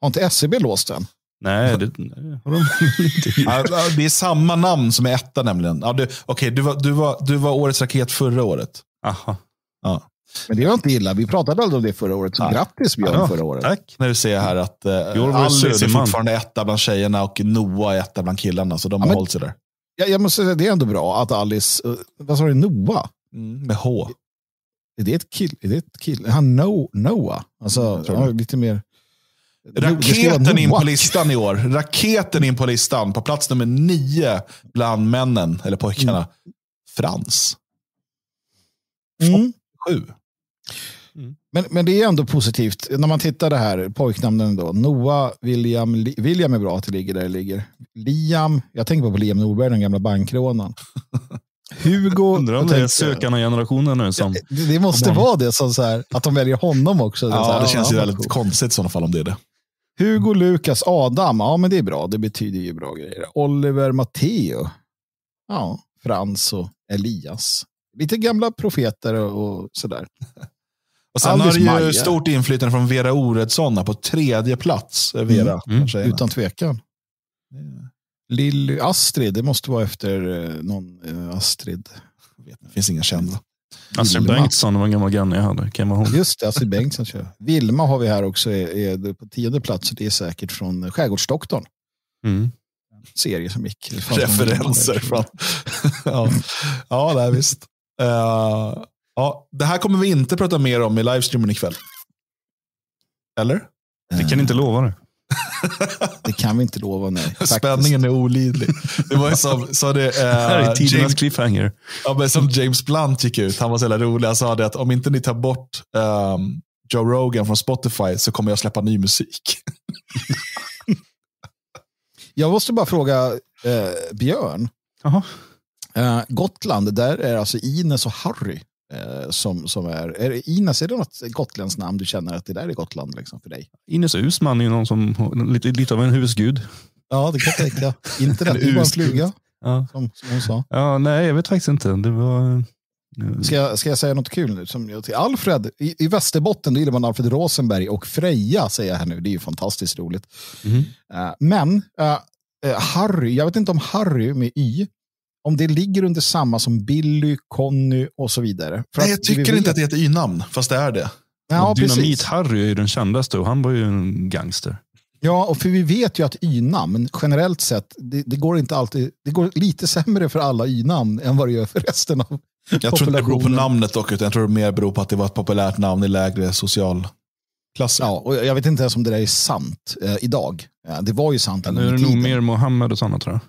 Har inte SCB e låst den? Nej, det har de inte Det är samma namn som är etta nämligen. Ja, du, okay, du, var, du, var, du var årets raket förra året.
Aha. Ja. Men det var inte illa. Vi pratade aldrig om det förra året, så ja. grattis Björn ja, förra året. Tack.
Nu ser jag här att eh, Alice är fortfarande etta bland tjejerna och
Noah är etta bland killarna, så de ja, har men, hållit sig där. Jag, jag måste säga, det är ändå bra att Alice, eh, vad sa du, Noah? Mm, med H. Är det ett kill? Är det ett kill? Han no, Noah? Alltså, mm, lite mer... Raketen in på
listan i år. Raketen in på listan. På plats
nummer nio bland männen, eller pojkarna. Mm. Frans. Mm sju. Mm. Men, men det är ändå positivt. När man tittar det här, pojknamnen då. Noah, William, Li William är bra att det ligger där det ligger. Liam, jag tänker på Liam Norberg, den gamla bankrånaren.
Hugo. Undrar om det är sökarna-generationen
nu som... Det, det måste vara det, som så här, att de väljer honom också. Ja, det, här, det känns ju väldigt cool. konstigt i sådana fall om det är det. Hugo, Lukas, Adam. Ja, men det är bra. Det betyder ju bra grejer. Oliver, Matteo. Ja, Frans och Elias lite gamla profeter och, och sådär. Och sen Alice har det ju Maja. stort
inflytande från Vera Oredsson
på tredje plats. Vera, mm. Mm. Utan tvekan. Eh, Lilly Astrid, det måste vara efter eh, någon eh, Astrid. det finns inga kända. Astrid Vilma. Bengtsson var en gammal granne jag hade. Kan vara hon. Just det, Astrid Bengtsson. Kör. Vilma har vi här också är, är på tionde plats. Det är säkert från Skärgårdsdoktorn. Mm. Serie som gick. Referenser. Från.
ja, ja där, visst. Uh, ja, det här kommer vi inte prata mer om i livestreamen ikväll. Eller? Det kan inte lova nu.
det kan vi inte lova, nu. Spänningen är olidlig. Det var som, sa det, eh, det här är eh, tidernas James,
cliffhanger. Ja, men som James Blunt gick ut, han var så jävla rolig. Han sa det att om inte ni tar bort um, Joe Rogan från Spotify så kommer jag släppa ny musik.
jag måste bara fråga eh, Björn. Aha. Uh, Gotland, där är alltså Ines och Harry uh, som, som är, är Ines, är det något gotländskt namn du känner att det där är Gotland liksom för dig?
Ines Usman är ju någon som, lite, lite av en husgud.
Ja, det kan jag tänka. Inte Internet är bara en fluga,
ja. som, som hon sa. Ja, nej, jag vet faktiskt inte. Det var... Eh, ska jag, ska jag säga något kul nu? Som jag, till Alfred, i, i Västerbotten då gillar man Alfred Rosenberg och Freja säger jag här nu. Det är ju fantastiskt roligt. Mm. Uh, men uh, Harry, jag vet inte om Harry med Y om det ligger under samma som Billy, Conny och så vidare. Nej, jag tycker inte att
det är ett y-namn, fast det är det. Ja, Dynamit-Harry är ju den kändaste och
han var ju en gangster.
Ja, och för vi vet ju att y-namn generellt sett, det, det, går inte alltid, det går lite sämre för alla y-namn än vad det gör för resten av Jag tror inte det beror på
namnet dock, utan jag tror det mer beror på att det var ett populärt namn i lägre social klasser. Ja, och jag
vet inte ens om det där är sant eh, idag. Ja, det var ju sant. Ja, nu är det nog mer Mohammed och sådana tror jag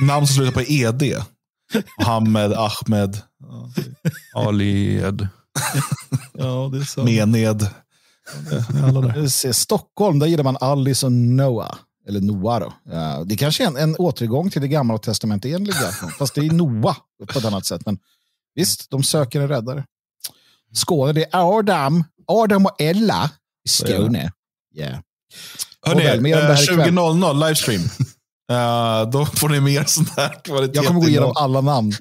namn som slutar på e ED. Hamed, Ahmed. Ali, ja,
det är så. Mened. Alla Stockholm, där gillar man Alice och Noah. Eller Noah då. Ja, det kanske är en, en återgång till det gamla testamentenliga. fast det är Noah på ett annat sätt. Men visst, de söker en räddare. Skåne, det är Adam. Adam och Ella i Skåne. Yeah. Hörni, eh, 20.00
livestream. Eh, då får ni mer sån här kvalitet. Jag kommer gå igenom
alla namn.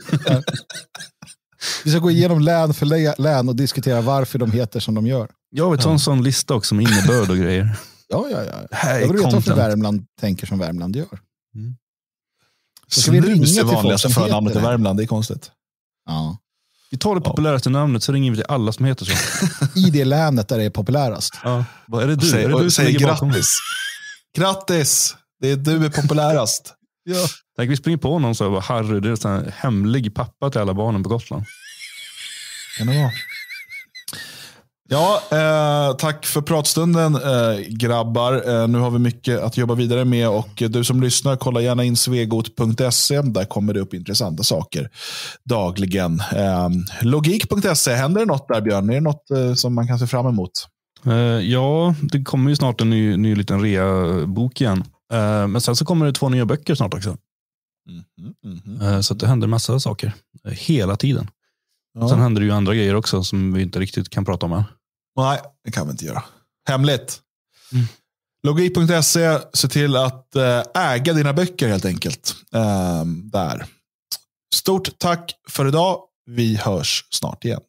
Vi ska gå igenom län för län och diskutera varför de heter som de gör. Jag vill ta en sån lista också
med innebörd och grejer.
ja, ja, ja. här jag vill veta varför Värmland tänker som Värmland gör. Mm. ska Snus vi ringa till är vanligaste förnamnet i Värmland, det är konstigt. Ja.
Vi tar det populäraste ja. namnet så ringer vi till alla som heter så.
I det länet där det är populärast. Ja.
Vad är det du? Säg, är det du säg grattis. Bakom? Grattis! Det är du är populärast. ja. Tänk vi springer på någon så bara, Harry, det är en hemlig pappa till alla barnen på Gotland.
Kan det vara. Ja, eh, tack för pratstunden eh, grabbar. Eh, nu har vi mycket att jobba vidare med och du som lyssnar, kolla gärna in svegot.se. Där kommer det upp intressanta saker dagligen. Eh, logik.se, händer det något där Björn? Är det något eh, som man kan se fram emot?
Eh, ja, det kommer ju snart en ny, ny liten rea-bok igen. Eh, men sen så kommer det två nya böcker snart också. Mm, mm, mm. Så det händer massa saker eh, hela tiden. Ja. Sen händer det ju andra grejer också som vi inte riktigt kan prata om än. Nej, det kan vi inte göra.
Hemligt. Mm. Logi.se, se till att äga dina böcker helt enkelt. Ehm, där. Stort tack för idag. Vi hörs snart igen.